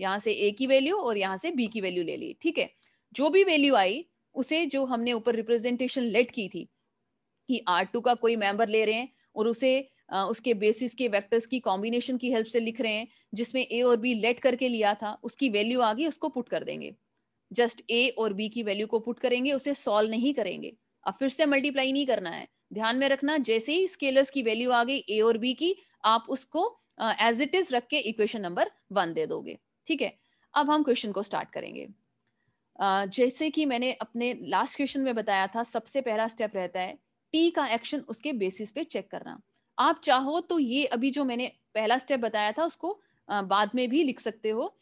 यहाँ से ए की वैल्यू और यहाँ से बी की वैल्यू ले ली ठीक है जो भी वैल्यू आई उसे जो हमने ऊपर रिप्रेजेंटेशन लेट की थी कि आर टू का कोई मेंबर ले रहे हैं और उसे उसके बेसिस के वेक्टर्स की कॉम्बिनेशन की हेल्प से लिख रहे हैं जिसमें ए और बी लेट करके लिया था उसकी वैल्यू आ गई उसको पुट कर देंगे जस्ट ए और बी की वैल्यू को पुट करेंगे उसे सॉल्व नहीं करेंगे अब फिर से मल्टीप्लाई नहीं करना है ध्यान में रखना जैसे ही स्केलर्स की वैल्यू आ गई ए और बी की आप उसको एज इट इज रख के इक्वेशन नंबर वन दे दोगे ठीक है अब हम क्वेश्चन को स्टार्ट करेंगे uh, जैसे कि मैंने अपने लास्ट क्वेश्चन में बताया था सबसे पहला स्टेप रहता है टी का एक्शन उसके बेसिस पे चेक करना आप चाहो तो ये अभी जो मैंने पहला स्टेप बताया था उसको बाद में भी लिख सकते हो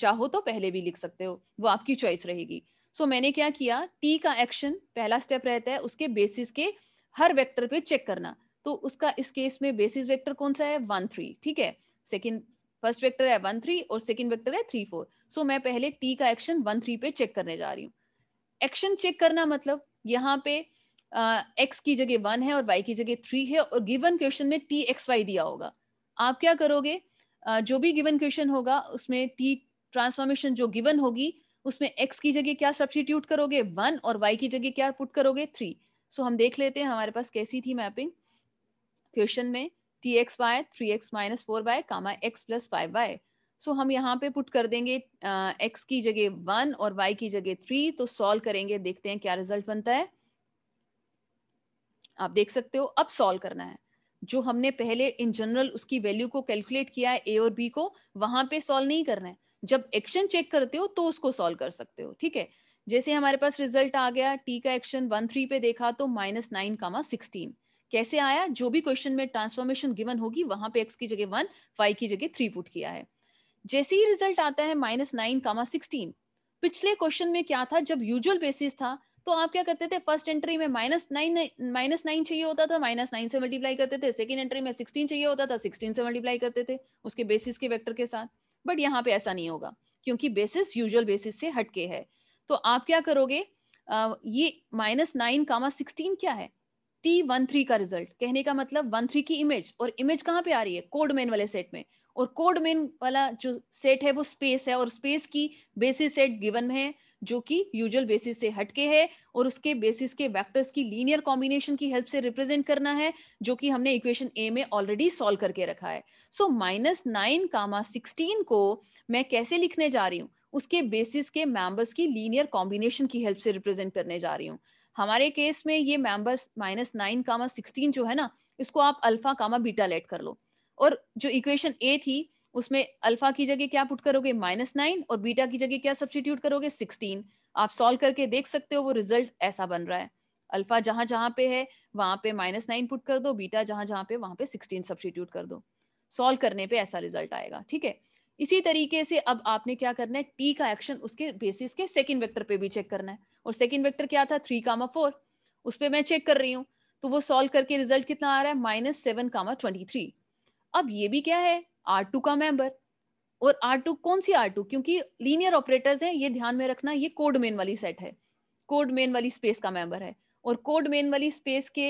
चाहो तो पहले भी लिख सकते हो वो आपकी चॉइस रहेगी सो so, मैंने क्या किया टी का एक्शन पहला स्टेप रहता है उसके बेसिस के हर वेक्टर पे चेक करना तो उसका इस केस में बेसिस वेक्टर कौन सा है वन थ्री ठीक है सेकंड फर्स्ट वेक्टर है वन थ्री और सेकंड वेक्टर है थ्री फोर सो मैं पहले टी का एक्शन वन थ्री पे चेक करने जा रही हूँ एक्शन चेक करना मतलब यहाँ पे एक्स uh, की जगह वन है और वाई की जगह थ्री है और गिवन क्वेश्चन में टी एक्स वाई दिया होगा आप क्या करोगे uh, जो भी गिवन क्वेश्चन होगा उसमें टी ट्रांसफॉर्मेशन जो गिवन होगी उसमें एक्स की जगह क्या सब्सटीट्यूट करोगे वन और वाई की जगह क्या पुट करोगे थ्री सो so, हम देख लेते हैं हमारे पास कैसी थी मैपिंग क्वेश्चन में T X Y three X minus four Y comma X plus five Y so हम यहाँ पे पुट कर देंगे एक्स uh, की जगह वन और वाई की जगह थ्री तो सॉल्व करेंगे देखते हैं क्या रिजल्ट बनता है आप देख सकते हो अब सॉल्व करना है जो हमने पहले इन जनरल उसकी वैल्यू को कैलकुलेट किया है ए और बी को वहां पे सॉल्व नहीं करना है जब एक्शन चेक करते हो तो उसको सॉल्व कर सकते हो ठीक है जैसे हमारे पास रिजल्ट आ गया टी का एक्शन वन थ्री पे देखा तो माइनस नाइन कामा सिक्सटीन कैसे आया जो भी क्वेश्चन में ट्रांसफॉर्मेशन गिवन होगी वहां पे एक्स की जगह वन फाइव की जगह थ्री पुट किया है जैसे ही रिजल्ट आता है माइनस नाइन कामा सिक्सटीन पिछले क्वेश्चन में क्या था जब यूजुअल बेसिस था तो आप क्या करते थे फर्स्ट एंट्री में माइनस नाइन माइनस नाइन चाहिए होता था माइनस नाइन से मल्टीप्लाई करते थे सेकेंड एंट्री में सिक्सटीन चाहिए होता था सिक्सटीन से मल्टीप्लाई करते थे उसके बेसिस के वैक्टर के साथ बट यहाँ पे ऐसा नहीं होगा क्योंकि बेसिस यूजल बेसिस से हटके है तो आप क्या करोगे आ, ये माइनस नाइन कामा सिक्सटीन क्या है टी वन थ्री का रिजल्ट कहने का मतलब वन थ्री की इमेज और इमेज कहाँ पे आ रही है कोड मेन वाले सेट में और कोड मेन वाला जो सेट है वो स्पेस है और स्पेस की बेसिस सेट गिवन है जो कि यूजुअल बेसिस से हटके है और उसके बेसिस के वेक्टर्स की लीनियर कॉम्बिनेशन की हेल्प से रिप्रेजेंट करना है जो कि हमने इक्वेशन ए में ऑलरेडी सॉल्व करके रखा है so minus nine comma sixteen को मैं कैसे लिखने जा रही हूँ उसके बेसिस के मेंबर्स की लीनियर कॉम्बिनेशन की हेल्प से रिप्रेजेंट करने जा रही हूँ हमारे केस में ये members minus nine comma sixteen जो है ना इसको आप अल्फा कामा बीटा लेट कर लो और जो इक्वेशन ए थी उसमें अल्फा की जगह क्या पुट करोगे माइनस नाइन और बीटा की जगह क्या सब्सटीट्यूट करोगे सिक्सटीन आप सॉल्व करके देख सकते हो वो रिजल्ट ऐसा बन रहा है अल्फा जहां जहां पे है वहां पे माइनस नाइन पुट कर दो बीटा जहां जहां पे वहां पे सिक्सटीन सब्सटीट्यूट कर दो सॉल्व करने पे ऐसा रिजल्ट आएगा ठीक है इसी तरीके से अब आपने क्या करना है टी का एक्शन उसके बेसिस के सेकेंड वेक्टर पे भी चेक करना है और सेकेंड वेक्टर क्या था थ्री कामा फोर उस पर मैं चेक कर रही हूँ तो वो सॉल्व करके रिजल्ट कितना आ रहा है minus seven comma twenty three अब ये भी क्या है आर टू का मेंबर और आर टू कौन सी आर टू क्योंकि लीनियर ऑपरेटर्स हैं ये ध्यान में रखना ये कोड मेन वाली सेट है कोड मेन वाली स्पेस का मेंबर है और कोड मेन वाली स्पेस के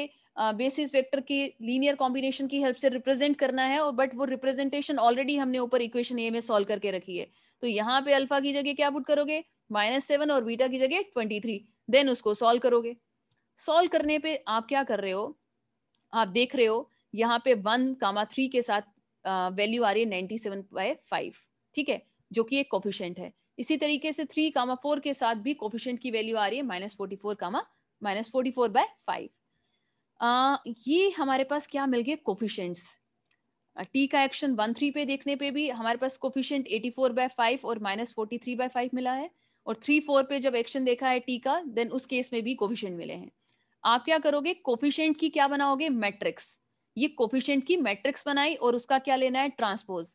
बेसिस वेक्टर की लीनियर कॉम्बिनेशन की हेल्प से रिप्रेजेंट करना है और बट वो रिप्रेजेंटेशन ऑलरेडी हमने ऊपर इक्वेशन ए में सॉल्व करके रखी है तो यहाँ पे अल्फा की जगह क्या पुट करोगे माइनस सेवन और बीटा की जगह ट्वेंटी थ्री देन उसको सॉल्व करोगे सॉल्व करने पे आप क्या कर रहे हो आप देख रहे हो यहाँ पे वन कामा थ्री के साथ वैल्यू आ रही है नाइनटी सेवन बाय फाइव ठीक है जो कि एक कॉफिशेंट है इसी तरीके से थ्री कामा फोर के साथ भी कॉफिशेंट की वैल्यू आ रही है minus forty four comma minus forty four by five ये हमारे पास क्या मिल गया कोफिशेंट्स टी का एक्शन वन थ्री पे देखने पे भी हमारे पास coefficient eighty four by five और minus forty three by five मिला है और थ्री फोर पे जब एक्शन देखा है टी का देन उस केस में भी कोफिशेंट मिले हैं आप क्या करोगे कोफिशेंट की क्या बनाओगे मैट्रिक्स ये कोफिशियंट की मैट्रिक्स बनाई और उसका क्या लेना है transpose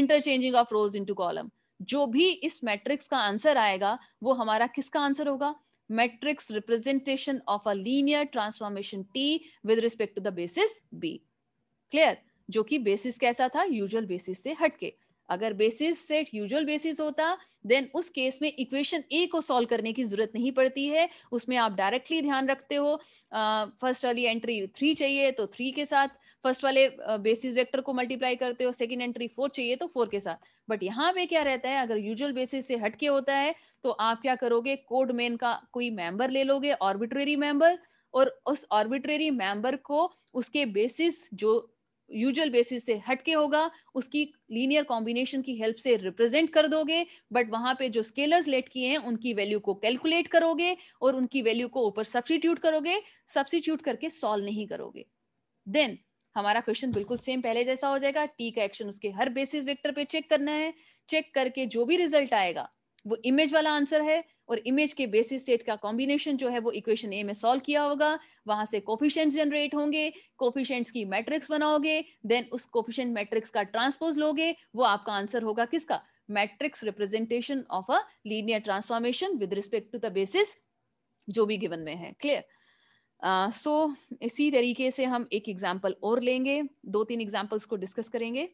interchanging of rows into column जो भी इस मैट्रिक्स का आंसर आएगा वो हमारा किसका आंसर होगा matrix representation of a linear transformation T with respect to the basis B clear जो कि बेसिस कैसा था यूजुअल बेसिस से हटके अगर बेसिस सेट यूजुअल बेसिस होता देन उस केस में इक्वेशन ए को सॉल्व करने की जरूरत नहीं पड़ती है उसमें आप डायरेक्टली ध्यान रखते हो फर्स्ट वाली एंट्री थ्री चाहिए तो थ्री के साथ फर्स्ट वाले बेसिस वेक्टर को मल्टीप्लाई करते हो सेकेंड एंट्री फोर चाहिए तो फोर के साथ बट यहाँ पे क्या रहता है अगर यूजुअल बेसिस से हटके होता है तो आप क्या करोगे कोड मेन का कोई मेंबर ले लोगे ऑर्बिट्रेरी मेंबर और उस ऑर्बिट्रेरी मेंबर को उसके बेसिस जो यूजुअल बेसिस से हटके होगा उसकी लीनियर कॉम्बिनेशन की हेल्प से रिप्रेजेंट कर दोगे बट वहां पे जो स्केलर्स लेट किए हैं उनकी वैल्यू को कैलकुलेट करोगे और उनकी वैल्यू को ऊपर सब्सिट्यूट करोगे सब्सिट्यूट करके सॉल्व नहीं करोगे देन हमारा क्वेश्चन बिल्कुल सेम पहले जैसा हो जाएगा टी का एक्शन उसके हर बेसिस वेक्टर पे चेक करना है चेक करके जो भी रिजल्ट आएगा वो इमेज वाला आंसर है और इमेज के बेसिस सेट का कॉम्बिनेशन जो है वो इक्वेशन ए में सॉल्व किया होगा वहां से कोफिशियंट जनरेट होंगे कोफिशेंट्स की मैट्रिक्स बनाओगे देन उस कोफिशियंट मैट्रिक्स का ट्रांसपोज लोगे वो आपका आंसर होगा किसका matrix representation of a linear transformation with respect to the basis जो भी गिवन में है क्लियर सो uh, so, इसी तरीके से हम एक एग्जाम्पल और लेंगे दो तीन एग्जाम्पल्स को डिस्कस करेंगे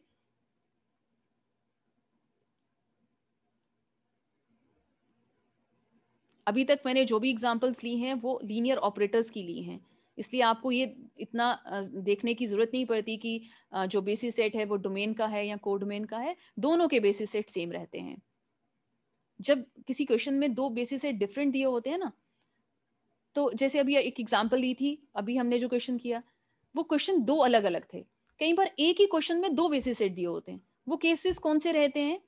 अभी तक मैंने जो भी एग्जाम्पल्स ली हैं वो लीनियर ऑपरेटर्स की ली हैं इसलिए आपको ये इतना देखने की जरूरत नहीं पड़ती कि जो बेसिस सेट है वो डोमेन का है या कोडोमेन का है दोनों के बेसिस सेट सेम रहते हैं जब किसी क्वेश्चन में दो बेसिस सेट डिफरेंट दिए होते हैं ना तो जैसे अभी एक एग्जाम्पल ली थी अभी हमने जो क्वेश्चन किया वो क्वेश्चन दो अलग अलग थे कई बार एक ही क्वेश्चन में दो बेसिस सेट दिए होते हैं वो केसेस कौन से रहते हैं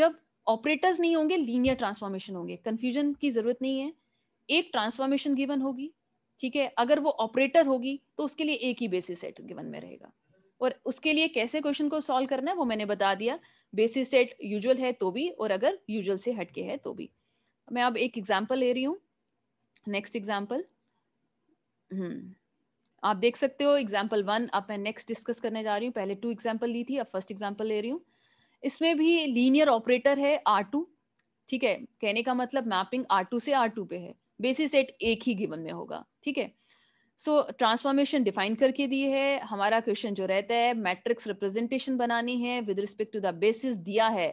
जब ऑपरेटर्स नहीं होंगे लीनियर ट्रांसफॉर्मेशन होंगे कंफ्यूजन की जरूरत नहीं है एक ट्रांसफॉर्मेशन गिवन होगी ठीक है अगर वो ऑपरेटर होगी तो उसके लिए एक ही बेसिस सेट गिवन में रहेगा और उसके लिए कैसे क्वेश्चन को सॉल्व करना है वो मैंने बता दिया बेसिस सेट यूजुअल है तो भी और अगर यूजुअल से हटके है तो भी मैं अब एक एग्जाम्पल ले रही हूँ नेक्स्ट एग्जाम्पल हम्म। आप देख सकते हो एग्जाम्पल वन अब मैं नेक्स्ट डिस्कस करने जा रही हूँ पहले टू एग्जाम्पल ली थी अब फर्स्ट एग्जाम्पल ले रही हूँ इसमें भी लीनियर ऑपरेटर है आर टू ठीक है कहने का मतलब मैपिंग आर टू से आर टू पे है बेसिस सेट एक ही गिवन में होगा ठीक है सो ट्रांसफॉर्मेशन डिफाइन करके दिए है हमारा क्वेश्चन जो रहता है मैट्रिक्स रिप्रेजेंटेशन बनानी है with respect to the basis दिया है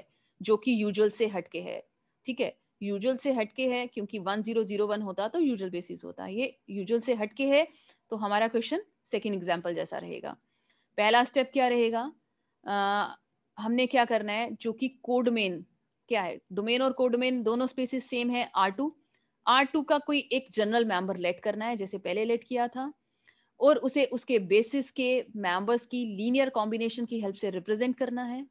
जो कि यूजुअल से हटके है ठीक है यूजुअल से हटके है क्योंकि वन जीरो जीरो वन होता तो यूजुअल बेसिस होता ये यूजुअल से हटके है तो हमारा क्वेश्चन सेकेंड एग्जाम्पल जैसा रहेगा पहला स्टेप क्या रहेगा हमने क्या करना है जो कि कोडमेन क्या है डोमेन और कोडमेन दोनों स्पेसिस सेम है आर टू आर टू का कोई एक जनरल मेंबर लेट करना है जैसे पहले लेट किया था और उसे उसके बेसिस के मेंबर्स की लीनियर कॉम्बिनेशन की हेल्प से रिप्रेजेंट करना है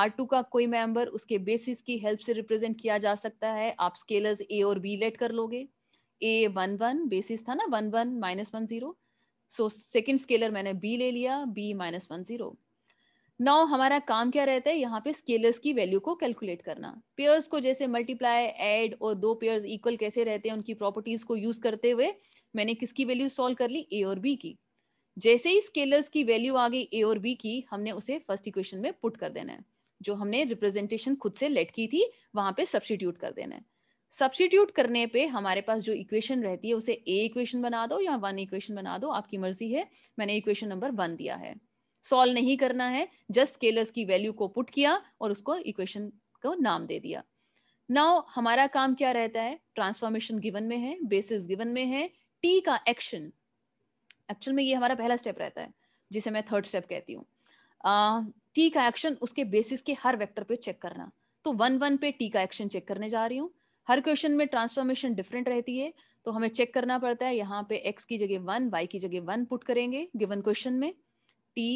आर टू का कोई मेंबर उसके बेसिस की हेल्प से रिप्रेजेंट किया जा सकता है आप स्केलर्स ए और बी लेट कर लोगे ए वन वन बेसिस था ना one one minus one zero so second scalar मैंने बी ले लिया B minus one zero now हमारा काम क्या रहता है यहाँ पे स्केलर्स की वैल्यू को कैलकुलेट करना पेयर्स को जैसे मल्टीप्लाई एड और दो पेयर्स इक्वल कैसे रहते हैं उनकी प्रॉपर्टीज को यूज करते हुए मैंने किसकी वैल्यू सॉल्व कर ली ए और बी की जैसे ही स्केलर्स की वैल्यू आ गई ए और बी की हमने उसे फर्स्ट इक्वेशन में पुट कर देना है जो हमने रिप्रेजेंटेशन खुद से लेट की थी वहां पे सब्सटीट्यूट कर देना है सब्सटीट्यूट करने पे हमारे पास जो इक्वेशन रहती है उसे ए इक्वेशन बना दो या वन इक्वेशन बना दो आपकी मर्जी है मैंने इक्वेशन नंबर वन दिया है सॉल्व नहीं करना है जस्ट स्केलर्स की वैल्यू को पुट किया और उसको इक्वेशन को नाम दे दिया नाउ हमारा काम क्या रहता है ट्रांसफॉर्मेशन गिवन में है बेसिस गिवन में है टी का एक्शन एक्चुअल में ये हमारा पहला स्टेप रहता है जिसे मैं थर्ड स्टेप कहती हूँ टी का एक्शन उसके बेसिस के हर वेक्टर पे चेक करना तो वन वन पे टी का एक्शन चेक करने जा रही हूँ हर क्वेश्चन में ट्रांसफॉर्मेशन डिफरेंट रहती है तो हमें चेक करना पड़ता है यहाँ पे एक्स की जगह वन वाई की जगह वन पुट करेंगे गिवन क्वेश्चन में टी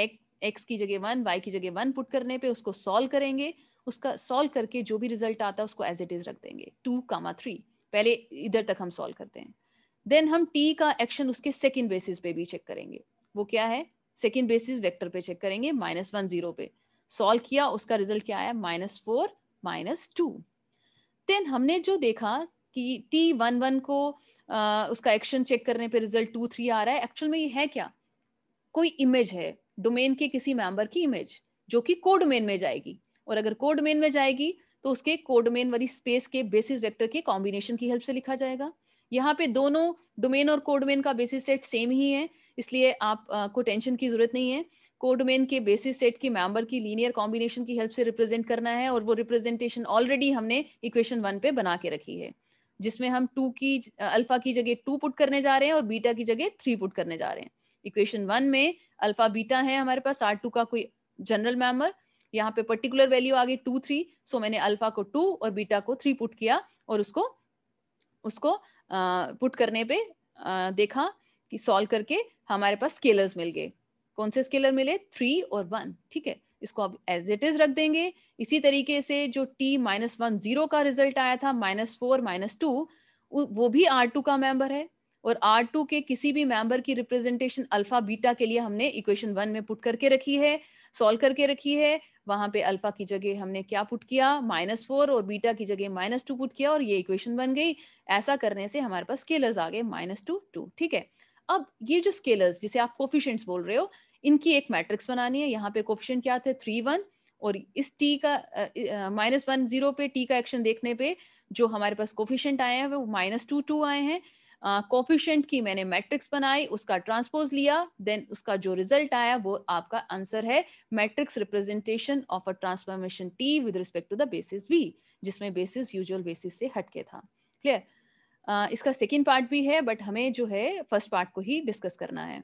एक्स एक्स की जगह वन वाई की जगह वन पुट करने पे उसको सॉल्व करेंगे उसका सॉल्व करके जो भी रिजल्ट आता है उसको एज इट इज रख देंगे टू कामा थ्री पहले इधर तक हम सॉल्व करते हैं देन हम टी का एक्शन उसके सेकेंड बेसिस पे भी चेक करेंगे वो क्या है सेकेंड बेसिस वेक्टर पे चेक करेंगे माइनस वन जीरो पे सॉल्व किया उसका रिजल्ट क्या आया minus four minus two then हमने जो देखा कि टी वन वन को आ, उसका एक्शन चेक करने पे रिजल्ट टू थ्री आ रहा है एक्चुअल में ये है क्या कोई इमेज है डोमेन के किसी मेंबर की इमेज जो कि कोडोमेन में जाएगी और अगर कोडोमेन में जाएगी तो उसके कोडोमेन वाली स्पेस के बेसिस वेक्टर के कॉम्बिनेशन की हेल्प से लिखा जाएगा यहाँ पे दोनों डोमेन और कोडोमेन का बेसिस सेट सेम ही है इसलिए आप आ, को टेंशन की जरूरत नहीं है कोडोमेन के बेसिस सेट के मेंबर की लीनियर कॉम्बिनेशन की हेल्प से रिप्रेजेंट करना है और वो रिप्रेजेंटेशन ऑलरेडी हमने इक्वेशन वन पे बना के रखी है जिसमें हम टू की अल्फा की जगह टू पुट करने जा रहे हैं और बीटा की जगह थ्री पुट करने जा रहे हैं इक्वेशन वन में अल्फा बीटा है हमारे पास आर टू का कोई जनरल मैमर यहाँ पे पर्टिकुलर वैल्यू आ गई टू थ्री सो मैंने अल्फा को टू और बीटा को थ्री पुट किया और उसको उसको पुट करने पे आ, देखा कि सॉल्व करके हमारे पास स्केलर्स मिल गए कौन से स्केलर मिले थ्री और वन ठीक है इसको अब एज इट इज रख देंगे इसी तरीके से जो टी माइनस वन जीरो का रिजल्ट आया था माइनस फोर माइनस टू वो भी आर टू का मेंबर है और आर टू के किसी भी मेंबर की रिप्रेजेंटेशन अल्फा बीटा के लिए हमने इक्वेशन वन में पुट करके रखी है सॉल्व करके रखी है वहां पे अल्फा की जगह हमने क्या पुट किया माइनस फोर और बीटा की जगह माइनस टू पुट किया और ये इक्वेशन बन गई ऐसा करने से हमारे पास स्केलर्स आ गए माइनस टू टू ठीक है अब ये जो स्केलर्स जिसे आप कोफिशेंट्स बोल रहे हो इनकी एक मैट्रिक्स बनानी है यहाँ पे कोफिशियंट क्या थे थ्री वन और इस टी का माइनस वन जीरो पे टी का एक्शन देखने पे जो हमारे पास कोफिशेंट आए हैं वो माइनस टू टू आए हैं कोफिशेंट की मैंने मैट्रिक्स बनाई उसका ट्रांसपोज लिया देन उसका जो रिजल्ट आया वो आपका आंसर है matrix representation of a transformation T with respect to the basis B जिसमें बेसिस यूजुअल बेसिस से हटके था क्लियर uh, इसका सेकेंड पार्ट भी है बट हमें जो है फर्स्ट पार्ट को ही डिस्कस करना है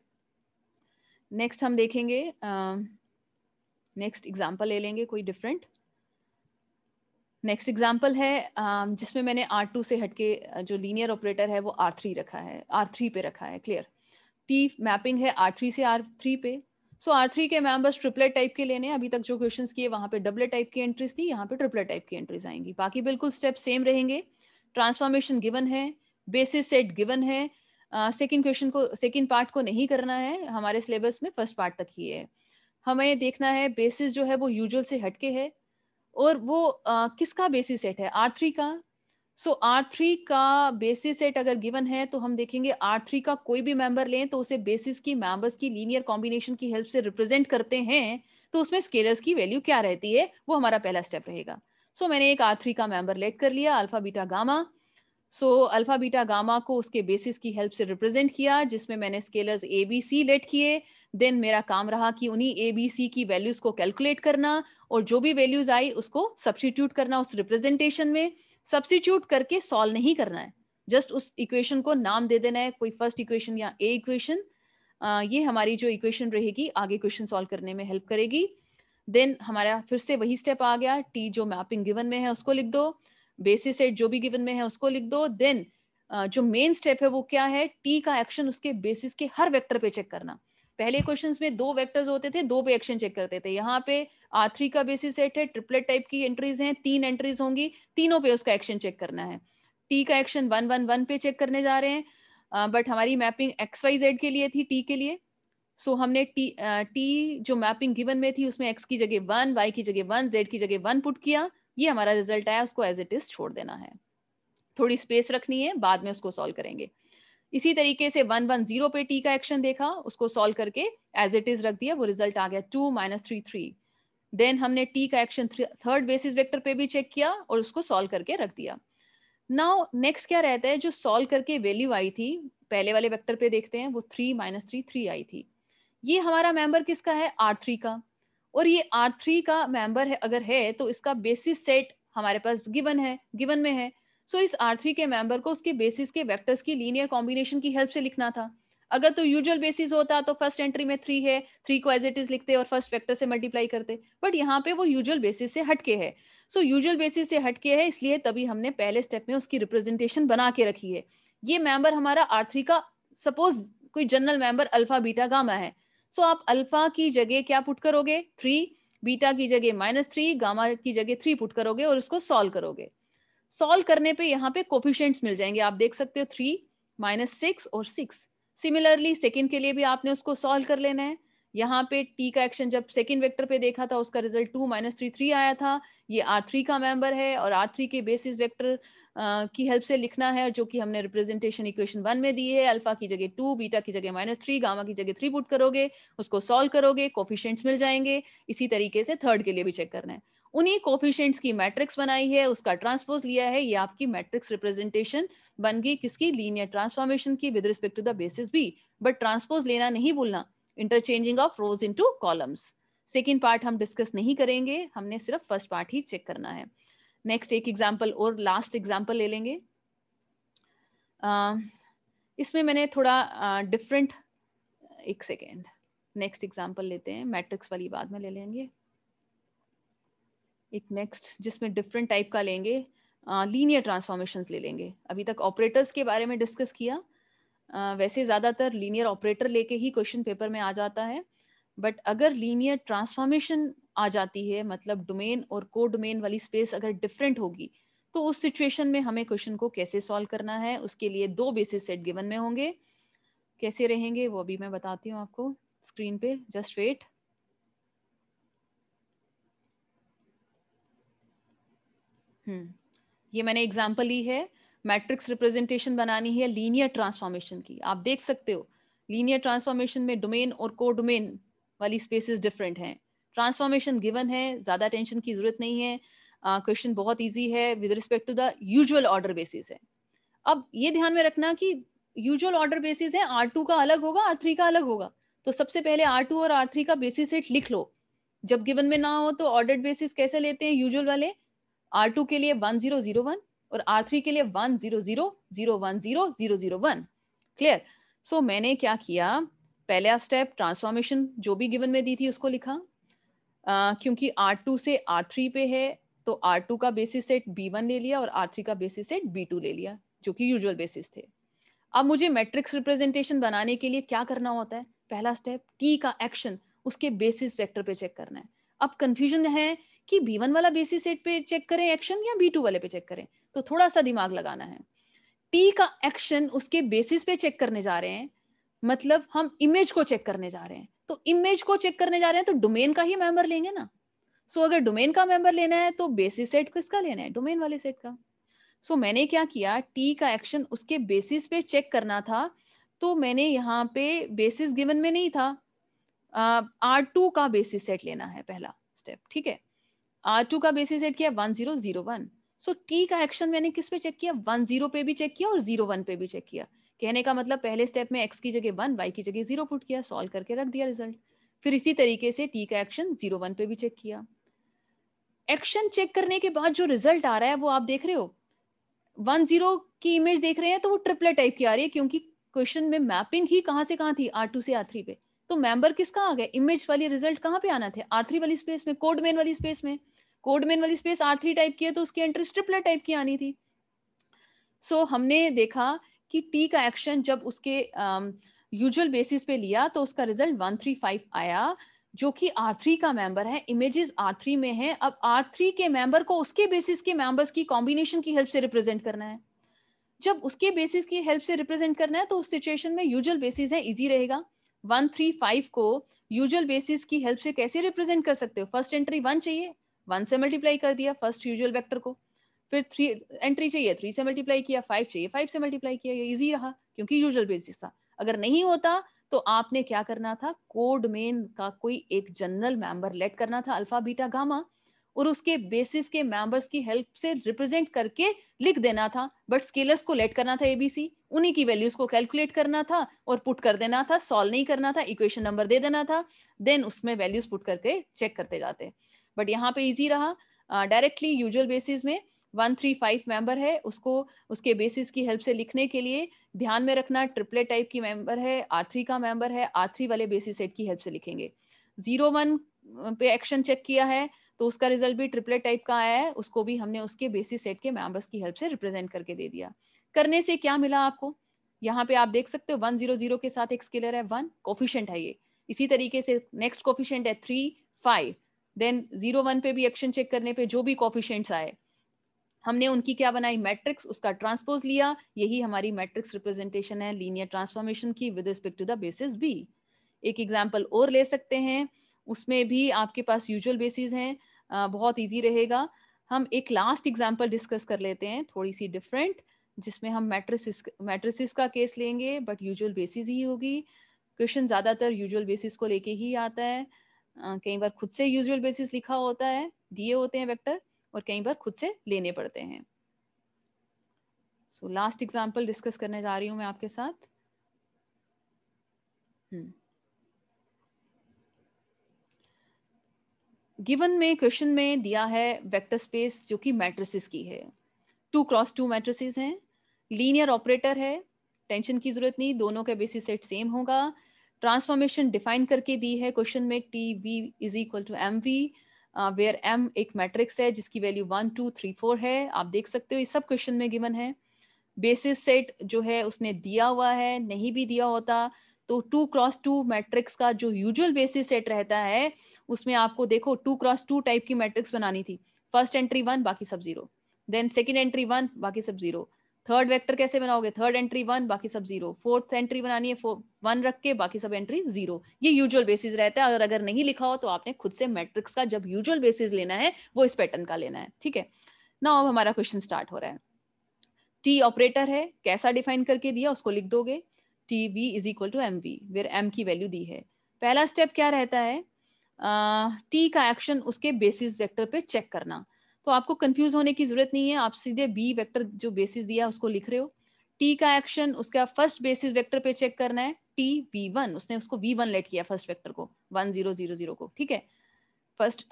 नेक्स्ट हम देखेंगे नेक्स्ट uh, एग्जाम्पल ले लेंगे कोई डिफरेंट नेक्स्ट एग्जाम्पल है um, जिसमें मैंने आर टू से हटके जो लीनियर ऑपरेटर है वो आर थ्री रखा है आर थ्री पे रखा है क्लियर टी मैपिंग है आर थ्री से आर थ्री पे सो आर थ्री के मैम बस ट्रिपलेट टाइप के लेने अभी तक जो क्वेश्चन किए वहाँ पे डबलेट टाइप की एंट्रीज थी यहाँ पे ट्रिपलेट टाइप की एंट्रीज आएंगी बाकी बिल्कुल स्टेप सेम रहेंगे ट्रांसफॉर्मेशन गिवन है बेसिस सेट गिवन है सेकेंड uh, क्वेश्चन को सेकेंड पार्ट को नहीं करना है हमारे सिलेबस में फर्स्ट पार्ट तक ही है हमें देखना है बेसिस जो है वो यूजुअल से हटके है और वो आ, किसका बेसिस सेट है आर थ्री का सो आर थ्री का बेसिस सेट अगर गिवन है तो हम देखेंगे आर थ्री का कोई भी मेंबर लें तो उसे बेसिस की मेंबर्स की लीनियर कॉम्बिनेशन की हेल्प से रिप्रेजेंट करते हैं तो उसमें स्केलर्स की वैल्यू क्या रहती है वो हमारा पहला स्टेप रहेगा सो so, मैंने एक आर थ्री का मेंबर लेट कर लिया alpha beta gamma so alpha beta gamma को उसके बेसिस की हेल्प से रिप्रेजेंट किया जिसमें मैंने scalars A B C let किए देन मेरा काम रहा कि उन्हीं ए बी सी की वैल्यूज को कैलकुलेट करना और जो भी वैल्यूज आई उसको सब्सटीट्यूट करना उस रिप्रेजेंटेशन में सब्सटीट्यूट करके सॉल्व नहीं करना है जस्ट उस इक्वेशन को नाम दे देना है कोई फर्स्ट इक्वेशन या ए इक्वेशन ये हमारी जो इक्वेशन रहेगी आगे क्वेश्चन सॉल्व करने में हेल्प करेगी देन हमारा फिर से वही स्टेप आ गया टी जो मैपिंग गिवन में है उसको लिख दो बेसिस एट जो भी गिवन में है उसको लिख दो देन जो मेन स्टेप है वो क्या है टी का एक्शन उसके बेसिस के हर वेक्टर पे चेक करना पहले क्वेश्चंस में दो वेक्टर्स होते थे दो पे एक्शन चेक करते थे यहाँ पे आर थ्री का बेसिस सेट है ट्रिपलेट टाइप की एंट्रीज हैं तीन एंट्रीज होंगी तीनों पे उसका एक्शन चेक करना है टी का एक्शन वन वन वन पे चेक करने जा रहे हैं बट हमारी मैपिंग एक्स वाई जेड के लिए थी टी के लिए सो so, हमने टी टी जो मैपिंग गिवन में थी उसमें एक्स की जगह वन वाई की जगह वन जेड की जगह वन पुट किया ये हमारा रिजल्ट आया उसको एज इट इज छोड़ देना है थोड़ी स्पेस रखनी है बाद में उसको सॉल्व करेंगे इसी तरीके से वन वन जीरो पे टी का एक्शन देखा उसको सॉल्व करके एज इट इज रख दिया वो रिजल्ट आ गया two minus three three then हमने टी का एक्शन थर्ड बेसिस वेक्टर पे भी चेक किया और उसको सॉल्व करके रख दिया नाउ नेक्स्ट क्या रहता है जो सॉल्व करके वैल्यू आई थी पहले वाले वेक्टर पे देखते हैं वो थ्री माइनस थ्री थ्री आई थी ये हमारा मेंबर किसका है आर थ्री का और ये आर थ्री का मेंबर है अगर है तो इसका बेसिस सेट हमारे पास गिवन है गिवन में है सो so, इस आर थ्री के मेंबर को उसके बेसिस के वेक्टर्स की लीनियर कॉम्बिनेशन की हेल्प से लिखना था अगर तो यूजुअल बेसिस होता तो फर्स्ट एंट्री में थ्री है थ्री को एज इट इज लिखते और फर्स्ट वेक्टर से मल्टीप्लाई करते बट यहाँ पे वो यूजुअल बेसिस से हटके है सो यूजुअल बेसिस से हटके है इसलिए तभी हमने पहले स्टेप में उसकी रिप्रेजेंटेशन बना के रखी है ये मेंबर हमारा आर थ्री का सपोज कोई general member alpha beta gamma है सो आप अल्फा की जगह क्या पुट करोगे थ्री बीटा की जगह माइनस थ्री गामा की जगह थ्री पुट करोगे और उसको सॉल्व करोगे सॉल्व करने पे यहाँ पे कोफिशियंट्स मिल जाएंगे आप देख सकते हो थ्री माइनस सिक्स और सिक्स सिमिलरली सेकेंड के लिए भी आपने उसको सॉल्व कर लेना है यहाँ पे टी का एक्शन जब सेकेंड वेक्टर पे देखा था उसका result two minus three three आया था ये आर थ्री का मेंबर है और आर थ्री के बेसिस वेक्टर की हेल्प से लिखना है जो कि हमने रिप्रेजेंटेशन इक्वेशन वन में दी है अल्फा की जगह टू बीटा की जगह माइनस थ्री गामा की जगह थ्री पुट करोगे उसको सॉल्व करोगे कॉफिशेंट्स मिल जाएंगे इसी तरीके से थर्ड के लिए भी चेक करना है उन्हीं कोफिशेंट्स की मैट्रिक्स बनाई है उसका ट्रांसपोज लिया है ये आपकी मैट्रिक्स रिप्रेजेंटेशन बन गई किसकी लीनियर ट्रांसफॉर्मेशन की with respect to the basis B but transpose लेना नहीं भूलना interchanging of rows into columns second part हम डिस्कस नहीं करेंगे हमने सिर्फ फर्स्ट पार्ट ही चेक करना है नेक्स्ट एक एग्जाम्पल और लास्ट एग्जाम्पल ले लेंगे uh, इसमें मैंने थोड़ा डिफरेंट uh, एक सेकेंड नेक्स्ट एग्जाम्पल लेते हैं मैट्रिक्स वाली बाद में ले लेंगे एक नेक्स्ट जिसमें डिफरेंट टाइप का लेंगे लीनियर uh, ट्रांसफॉर्मेशंस ले लेंगे अभी तक ऑपरेटर्स के बारे में डिस्कस किया uh, वैसे ज़्यादातर लीनियर ऑपरेटर लेके ही क्वेश्चन पेपर में आ जाता है बट अगर लीनियर ट्रांसफॉर्मेशन आ जाती है मतलब डोमेन और को डोमेन वाली स्पेस अगर डिफरेंट होगी तो उस सिचुएशन में हमें क्वेश्चन को कैसे सॉल्व करना है उसके लिए दो बेसिस सेट गिवन में होंगे कैसे रहेंगे वो अभी मैं बताती हूँ आपको स्क्रीन पे जस्ट वेट हम्म ये मैंने एग्जाम्पल ली है मैट्रिक्स रिप्रेजेंटेशन बनानी है लीनियर ट्रांसफॉर्मेशन की आप देख सकते हो लीनियर ट्रांसफॉर्मेशन में डोमेन और को डोमेन वाली स्पेसिस डिफरेंट हैं ट्रांसफॉर्मेशन गिवन है ज़्यादा टेंशन की ज़रूरत नहीं है क्वेश्चन uh, बहुत ईजी है with respect to the usual order basis है अब ये ध्यान में रखना कि यूजुअल ऑर्डर बेसिस है आर टू का अलग होगा आर थ्री का अलग होगा तो सबसे पहले आर टू और आर थ्री का बेसिस सेट लिख लो जब गिवन में ना हो तो ऑर्डर बेसिस कैसे लेते हैं यूजुअल वाले आर टू के लिए वन जीरो जीरो वन और आर थ्री के लिए one zero zero zero one zero zero zero one clear so मैंने क्या किया पहला स्टेप ट्रांसफॉर्मेशन जो भी गिवन में दी थी उसको लिखा क्योंकि आर टू से आर थ्री पे है तो आर टू का बेसिस सेट बी वन ले लिया और आर थ्री का बेसिस सेट बी टू ले लिया जो कि यूजुअल बेसिस थे अब मुझे मैट्रिक्स रिप्रेजेंटेशन बनाने के लिए क्या करना होता है पहला स्टेप टी का एक्शन उसके बेसिस वेक्टर पे चेक करना है अब कंफ्यूजन है कि बी वन वाला बेसिस सेट पे चेक करें एक्शन या बी टू वाले पे चेक करें तो थोड़ा सा दिमाग लगाना है टी का एक्शन उसके बेसिस पे चेक करने जा रहे हैं मतलब हम इमेज को चेक करने जा रहे हैं तो इमेज को चेक करने जा रहे हैं तो डोमेन का ही मेंबर लेंगे ना सो so, अगर डोमेन का मेंबर लेना है तो बेसिस सेट किसका लेना है डोमेन वाले सेट का सो so, मैंने क्या किया टी का एक्शन उसके बेसिस पे चेक करना था तो मैंने यहाँ पे बेसिस गिवन में नहीं था आर uh, टू का बेसिस सेट लेना है पहला स्टेप ठीक है आर टू का बेसिस सेट किया one zero zero one so T का एक्शन मैंने किस पे चेक किया वन जीरो पे भी चेक किया और जीरो वन पे भी चेक किया कहने का मतलब पहले स्टेप में एक्स की जगह वन वाई की जगह जीरो पुट किया सॉल्व करके रख दिया रिजल्ट फिर इसी तरीके से टी का एक्शन जीरो वन पे भी चेक किया एक्शन चेक करने के बाद जो रिजल्ट आ रहा है वो आप देख रहे हो वन जीरो की इमेज देख रहे हैं तो वो ट्रिपलेट टाइप की आ रही है क्योंकि क्वेश्चन में मैपिंग ही कहाँ से कहाँ थी आर टू से आर थ्री पे तो मेंबर किसका आ गया इमेज वाली रिजल्ट कहाँ पे आना थे आर थ्री वाली स्पेस में कोड मेन वाली स्पेस में कोड मेन वाली स्पेस आर थ्री टाइप की है तो उसकी एंट्री ट्रिपलेट टाइप की आनी थी सो so, हमने देखा कि टी का एक्शन जब उसके यूजुअल बेसिस पे लिया तो उसका रिजल्ट 135 आया जो कि थ्री का मेंबर है इमेजेस थ्री में है अब थ्री के मेंबर को उसके बेसिस के मेंबर्स की कॉम्बिनेशन की हेल्प से रिप्रेजेंट करना है जब उसके बेसिस की हेल्प से रिप्रेजेंट करना है तो उस सिचुएशन में यूजुअल बेसिस है इजी रहेगा वन थ्री फाइव को यूजुअल बेसिस की हेल्प से कैसे रिप्रेजेंट कर सकते हो फर्स्ट एंट्री वन चाहिए वन से मल्टीप्लाई कर दिया फर्स्ट यूजुअल वेक्टर को फिर थ्री एंट्री चाहिए थ्री से मल्टीप्लाई किया फाइव चाहिए फाइव से मल्टीप्लाई किया ये इजी रहा क्योंकि यूजुअल बेसिस था अगर नहीं होता तो आपने क्या करना था कोड मेन का कोई एक जनरल मेंबर लेट करना था अल्फा बीटा गामा और उसके बेसिस के मेंबर्स की हेल्प से रिप्रेजेंट करके लिख देना था बट स्केलर्स को लेट करना था एबीसी उन्हीं की वैल्यूज को कैलकुलेट करना था और पुट कर देना था सॉल्व नहीं करना था इक्वेशन नंबर दे देना था देन उसमें वैल्यूज पुट करके चेक करते जाते बट यहाँ पे इजी रहा डायरेक्टली यूजुअल बेसिस में वन थ्री फाइव मेंबर है उसको उसके बेसिस की हेल्प से लिखने के लिए ध्यान में रखना ट्रिपलेट टाइप की मेंबर है आर थ्री का मेंबर है आर थ्री वाले बेसिस सेट की हेल्प से लिखेंगे जीरो वन पे एक्शन चेक किया है तो उसका रिजल्ट भी ट्रिपलेट टाइप का आया है उसको भी हमने उसके बेसिस सेट के मेंबर्स की हेल्प से रिप्रेजेंट करके दे दिया करने से क्या मिला आपको यहाँ पे आप देख सकते हो वन जीरो जीरो के साथ एक स्केलर है वन कोफिशियंट है ये इसी तरीके से नेक्स्ट कोफिशियंट है three five then zero one पे भी एक्शन चेक करने पे जो भी कॉफिशेंट्स आए हमने उनकी क्या बनाई मैट्रिक्स उसका ट्रांसपोज लिया यही हमारी मैट्रिक्स रिप्रेजेंटेशन है लीनियर ट्रांसफॉर्मेशन की with respect to the basis B एक एग्जाम्पल और ले सकते हैं उसमें भी आपके पास यूजुअल बेसिस हैं बहुत ईजी रहेगा हम एक लास्ट एग्जाम्पल डिस्कस कर लेते हैं थोड़ी सी डिफरेंट जिसमें हम मैट्रिसिस मैट्रिसिस का केस लेंगे बट यूजुअल बेसिस ही होगी क्वेश्चन ज़्यादातर यूजुअल बेसिस को लेके ही आता है कई बार खुद से यूजुअल बेसिस लिखा होता है दिए होते हैं वेक्टर और कई बार खुद से लेने पड़ते हैं सो लास्ट एग्जाम्पल डिस्कस करने जा रही हूं मैं आपके साथ गिवन hmm. में क्वेश्चन में दिया है वेक्टर स्पेस जो कि मैट्रिसेस की है टू क्रॉस टू मैट्रिसेस हैं लीनियर ऑपरेटर है टेंशन की जरूरत नहीं दोनों का बेसिस सेट सेम होगा ट्रांसफॉर्मेशन डिफाइन करके दी है क्वेश्चन में T V is equal to M V where uh, M एक मैट्रिक्स है जिसकी value one two three four है आप देख सकते हो ये सब क्वेश्चन में गिवन है बेसिस सेट जो है उसने दिया हुआ है नहीं भी दिया होता तो टू क्रॉस टू मैट्रिक्स का जो यूजुअल बेसिस सेट रहता है उसमें आपको देखो टू क्रॉस टू टाइप की मैट्रिक्स बनानी थी फर्स्ट एंट्री वन बाकी सब zero then second entry one बाकी सब जीरो थर्ड वेक्टर कैसे बनाओगे थर्ड एंट्री वन बाकी सब जीरो फोर्थ एंट्री बनानी है वन रख के बाकी सब एंट्री जीरो ये यूजुअल बेसिस रहता है और अगर नहीं लिखा हो तो आपने खुद से मैट्रिक्स का जब यूजुअल बेसिस लेना है वो इस पैटर्न का लेना है ठीक है ना अब हमारा क्वेश्चन स्टार्ट हो रहा है टी ऑपरेटर है कैसा डिफाइन करके दिया उसको लिख दोगे T V is equal to M V where M की वैल्यू दी है पहला स्टेप क्या रहता है टी uh, का एक्शन उसके बेसिस वेक्टर पे चेक करना तो आपको कंफ्यूज होने की जरूरत नहीं है आप सीधे बी वेक्टर जो बेसिस दिया उसको लिख रहे हो टी का एक्शन उसका फर्स्ट बेसिस वेक्टर पे चेक करना है टी वी वन उसने उसको वी वन लेट किया फर्स्ट वेक्टर को वन जीरो जीरो जीरो को ठीक है फर्स्ट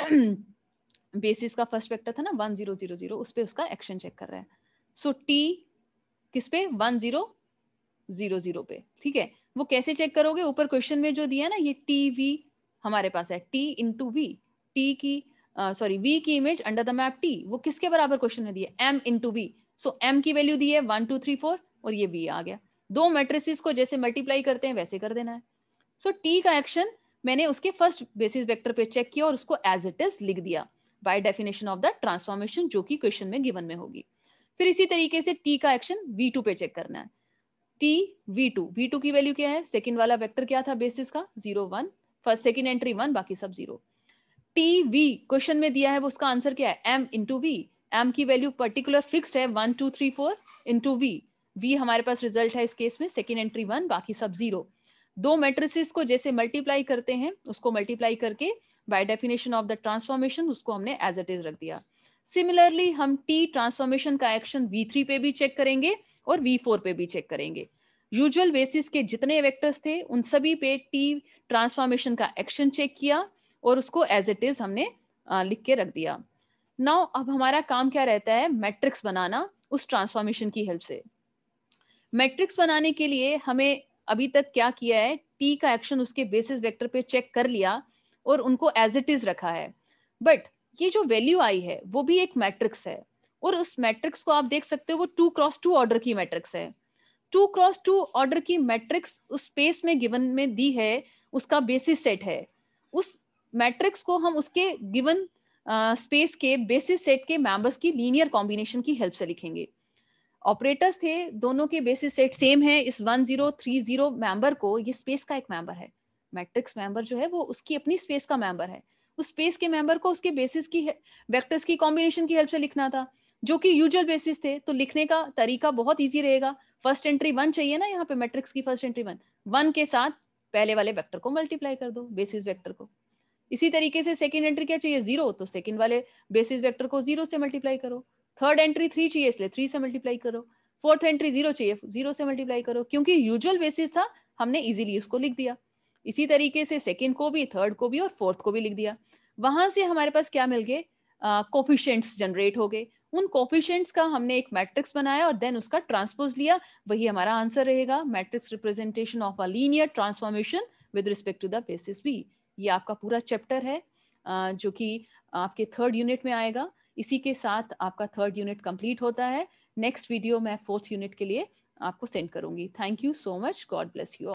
बेसिस का फर्स्ट वेक्टर था ना वन जीरो जीरो जीरो उस पर उसका एक्शन चेक कर रहा है सो टी किस पे वन जीरो जीरो जीरो पे ठीक है वो कैसे चेक करोगे ऊपर क्वेश्चन में जो दिया ना ये टी वी हमारे पास है टी इंटू वी टी की सॉरी वी की image under the map T वो किसके बराबर क्वेश्चन ने दिया M into V so M की वैल्यू दी है वन टू थ्री फोर और ये वी आ गया दो मेट्रिसेस को जैसे मल्टीप्लाई करते हैं वैसे कर देना है सो so, टी का एक्शन मैंने उसके फर्स्ट बेसिस वेक्टर पे चेक किया और उसको एज इट इज लिख दिया by definition of the transformation जो कि क्वेश्चन में गिवन में होगी फिर इसी तरीके से टी का एक्शन वी टू पे चेक करना है T V two V two की वैल्यू क्या है सेकेंड वाला वैक्टर क्या था बेसिस का zero one first second entry one बाकी सब जीरो टी वी क्वेश्चन में दिया है वो उसका आंसर क्या है एम इंटू वी एम की वैल्यू पर्टिकुलर फिक्स्ड है one two three four into V V हमारे पास रिजल्ट है इस केस में सेकेंड एंट्री वन बाकी सब जीरो दो मेट्रिस को जैसे मल्टीप्लाई करते हैं उसको मल्टीप्लाई करके by definition of the transformation उसको हमने एज इट इज रख दिया सिमिलरली हम टी ट्रांसफॉर्मेशन का एक्शन वी थ्री पे भी चेक करेंगे और वी फोर पे भी चेक करेंगे यूजुअल बेसिस के जितने वेक्टर्स थे उन सभी पे टी ट्रांसफॉर्मेशन का एक्शन चेक किया और उसको एज इट इज हमने लिख के रख दिया नाउ अब हमारा काम क्या रहता है मैट्रिक्स बनाना उस ट्रांसफॉर्मेशन की हेल्प से मैट्रिक्स बनाने के लिए हमें अभी तक क्या किया है टी का एक्शन उसके बेसिस वेक्टर पे चेक कर लिया और उनको एज इट इज रखा है बट ये जो वैल्यू आई है वो भी एक मैट्रिक्स है और उस मैट्रिक्स को आप देख सकते हो वो टू क्रॉस टू ऑर्डर की मैट्रिक्स है टू क्रॉस टू ऑर्डर की मैट्रिक्स उस स्पेस में गिवन में दी है उसका बेसिस सेट है उस मैट्रिक्स को हम उसके गिवन स्पेस के बेसिस सेट के मेंबर्स की लीनियर कॉम्बिनेशन की हेल्प से लिखेंगे ऑपरेटर्स थे दोनों के बेसिस सेट सेम है इस one zero three zero member को ये स्पेस का एक मेंबर है मैट्रिक्स मेंबर जो है वो उसकी अपनी स्पेस का मेंबर है उस स्पेस के मेंबर को उसके बेसिस की वेक्टर्स की कॉम्बिनेशन की हेल्प से लिखना था जो कि यूजुअल बेसिस थे तो लिखने का तरीका बहुत ईजी रहेगा फर्स्ट एंट्री वन चाहिए ना यहाँ पे मैट्रिक्स की फर्स्ट एंट्री वन वन के साथ पहले वाले वेक्टर को मल्टीप्लाई कर दो बेसिस वेक्टर को इसी तरीके से सेकेंड एंट्री क्या चाहिए जीरो तो सेकेंड वाले बेसिस वेक्टर को जीरो से मल्टीप्लाई करो थर्ड एंट्री थ्री चाहिए इसलिए थ्री से मल्टीप्लाई करो फोर्थ एंट्री जीरो चाहिए जीरो से मल्टीप्लाई करो क्योंकि यूजुअल बेसिस था हमने इजीली उसको लिख दिया इसी तरीके से सेकेंड को भी थर्ड को भी और फोर्थ को भी लिख दिया वहां से हमारे पास क्या मिल गए कोफिशेंट्स जनरेट हो गए उन कोफिशेंट्स का हमने एक मैट्रिक्स बनाया और देन उसका ट्रांसपोज लिया वही हमारा आंसर रहेगा matrix representation of a linear transformation with respect to the basis B ये आपका पूरा चैप्टर है जो कि आपके थर्ड यूनिट में आएगा इसी के साथ आपका थर्ड यूनिट कंप्लीट होता है नेक्स्ट वीडियो मैं फोर्थ यूनिट के लिए आपको सेंड करूंगी thank you so much God bless you